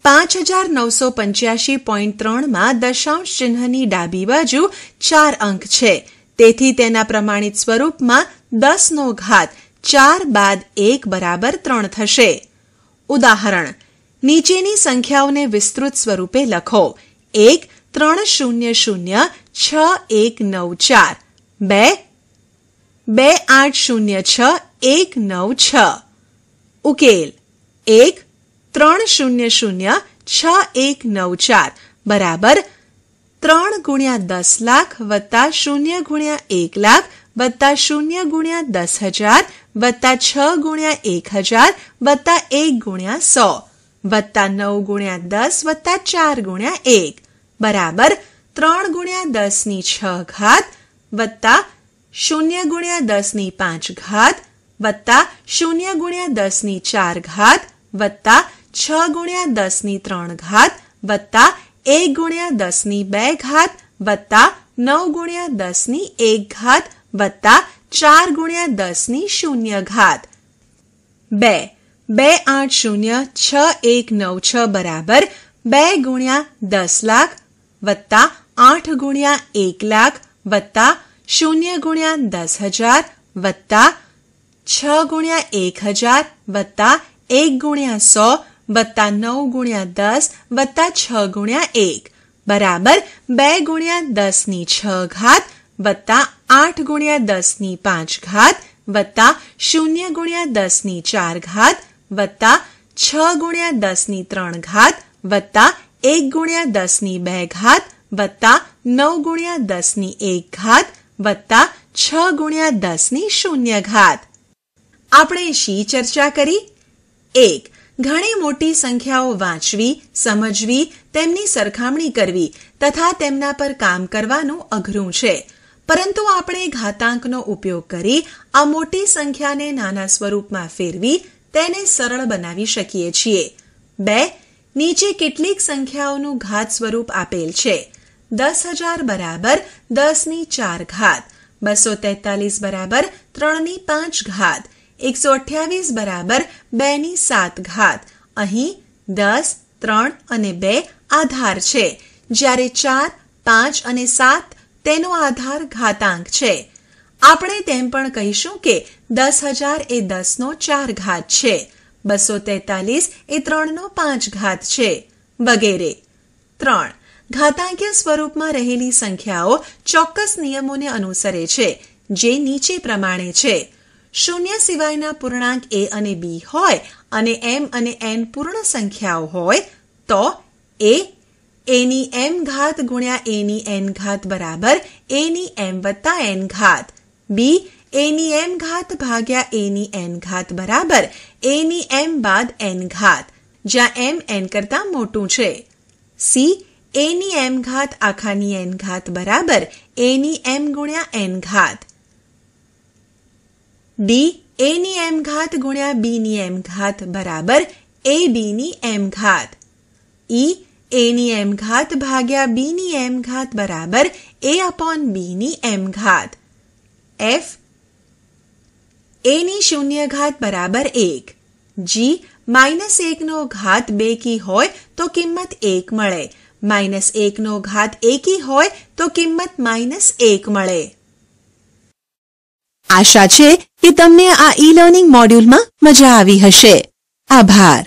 પાંચ હજાર નવસો પંચ્યાસી પોઈન્ટ ત્રણમાં દશાંશ ચિહ્નની ડાબી બાજુ ચાર અંક છે તેથી તેના પ્રમાણિત સ્વરૂપમાં દસનો ઘાત ચાર બાદ એક બરાબર ત્રણ થશે ઉદાહરણ નીચેની સંખ્યાઓને વિસ્તૃત સ્વરૂપે લખો એક ત્રણ શૂન્ય શૂન્ય છ એક નવ ચાર બે બે આઠ શૂન્ય છ એક નવ છ ઉકેલ એક ત્રણ શૂન્ય શૂન્ય છ એક નવ ચાર બરાબર ત્રણ ગુણ્યા દસ લાખ વત્તા શૂન્ય ગુણ્યા એક લાખ વત્તા શૂન્ય ગુણ્યા દસ હજાર વત્તા છ ગુણ્યા એક હજાર વત્તા એક ગુણ્યા સો વત્તા નવ ગુણ્યા દસ વત્તા ચાર ગુણ્યા એક બરાબર ત્રણ ગુણ્યા દસની છ ઘાત વત્તા શૂન્ય ગુણ્યા દસની પાંચ ઘાત વત્તા શૂન્ય ગુણ્યા દસની ચાર ઘાત વત્તા છ ગુણ્યા દસની ત્રણ ઘાત વત્તા એક ગુણ્યા દસની બે ઘાત વત્તા નવ ગુણ્યા દસની એક ઘાત વત્તા ચાર ગુણ્યા દસની શૂન્ય ઘાત બે બે આઠ શૂન્ય છ એક નવ છ બરાબર બે ગુણ્યા દસ લાખ वत्ता आठ गुणिया एक लाख वत्ता शून्य गुणिया दस हजार वत्ता छ गुणिया एक हजार वत्ता एक गुणिया सौ वत्ता नौ गुणिया दस वत्ता छ गुणिया एक बराबर बे गुणिया दस नी छ घात वत्ता आठ गुणिया दस नी पांच घात वत्ता शून्य गुणिया दस नी चार घात वत्ता छ गुणिया दस नी त्रण घात वत्ता એક ગુણ્યા દસની બે ઘાત વત્તા નવ ગુણ્યા દસની એક ઘાત વત્તા છ ગુણ્યા દસની શૂન્ય ઘાત આપણે શી ચર્ચા કરી એક ઘણી મોટી સંખ્યાઓ વાંચવી સમજવી તેમની સરખામણી કરવી તથા તેમના પર કામ કરવાનું અઘરું છે પરંતુ આપણે ઘાતાંકનો ઉપયોગ કરી આ મોટી સંખ્યાને નાના સ્વરૂપમાં ફેરવી તેને સરળ બનાવી શકીએ છીએ બે નીચે કેટલીક સંખ્યાઓનું ઘાત સ્વરૂપ આપેલ છે દસ હજાર બરાબર દસની ચાર ઘાત બસો તેતાલીસ બરાબર ત્રણની પાંચ ઘાત એકસો અઠ્યાવીસ બરાબર બેની સાત ઘાત અહીં દસ ત્રણ અને બે આધાર છે જ્યારે ચાર પાંચ અને સાત તેનો આધાર ઘાતાંક છે આપણે તેમ પણ કહીશું કે દસ હજાર એ દસનો ચાર ઘાત છે બસો તેતાલીસ એ ત્રણનો પાંચ ઘાત છે વગેરે ત્રણ ઘાતાંકીય સ્વરૂપમાં રહેલી સંખ્યાઓ ચોક્કસ નિયમોને અનુસરે છે જે નીચે પ્રમાણે છે શૂન્ય સિવાયના પૂર્ણાંક એ અને બી હોય અને એમ અને એન પૂર્ણ સંખ્યાઓ હોય તો એ એની એમ ઘાત ગુણ્યા એની એન ઘાત બરાબર એની એમ વત્તા એન ઘાત બી એની એમ ઘાત ભાગ્યા એની એન ઘાત બરાબર એની એમ બાદ એન ઘાત જ્યાં એમ એન કરતાં મોટું છે સી એની એમ ઘાત આખાની એન ઘાત બરાબર એની એમ ગુણ્યા એન ઘાત ડી એની એમ ઘાત ગુણ્યા બીની એમ ઘાત બરાબર એ બીની એમ ઘાત ઈ e, એની એમ ઘાત ભાગ્યા બીની એમ ઘાત બરાબર એ અપોન બીની એમ ઘાત એફ એની શૂન્ય ઘાત બરાબર એક જી માઇનસ એકનો ઘાત બેકી હોય તો કિંમત એક મળે માઇનસ એકનો ઘાત એકી હોય તો કિંમત માઇનસ એક મળે આશા છે કે તમને આ ઈ લર્નિંગ મોડ્યુલમાં મજા આવી હશે આભાર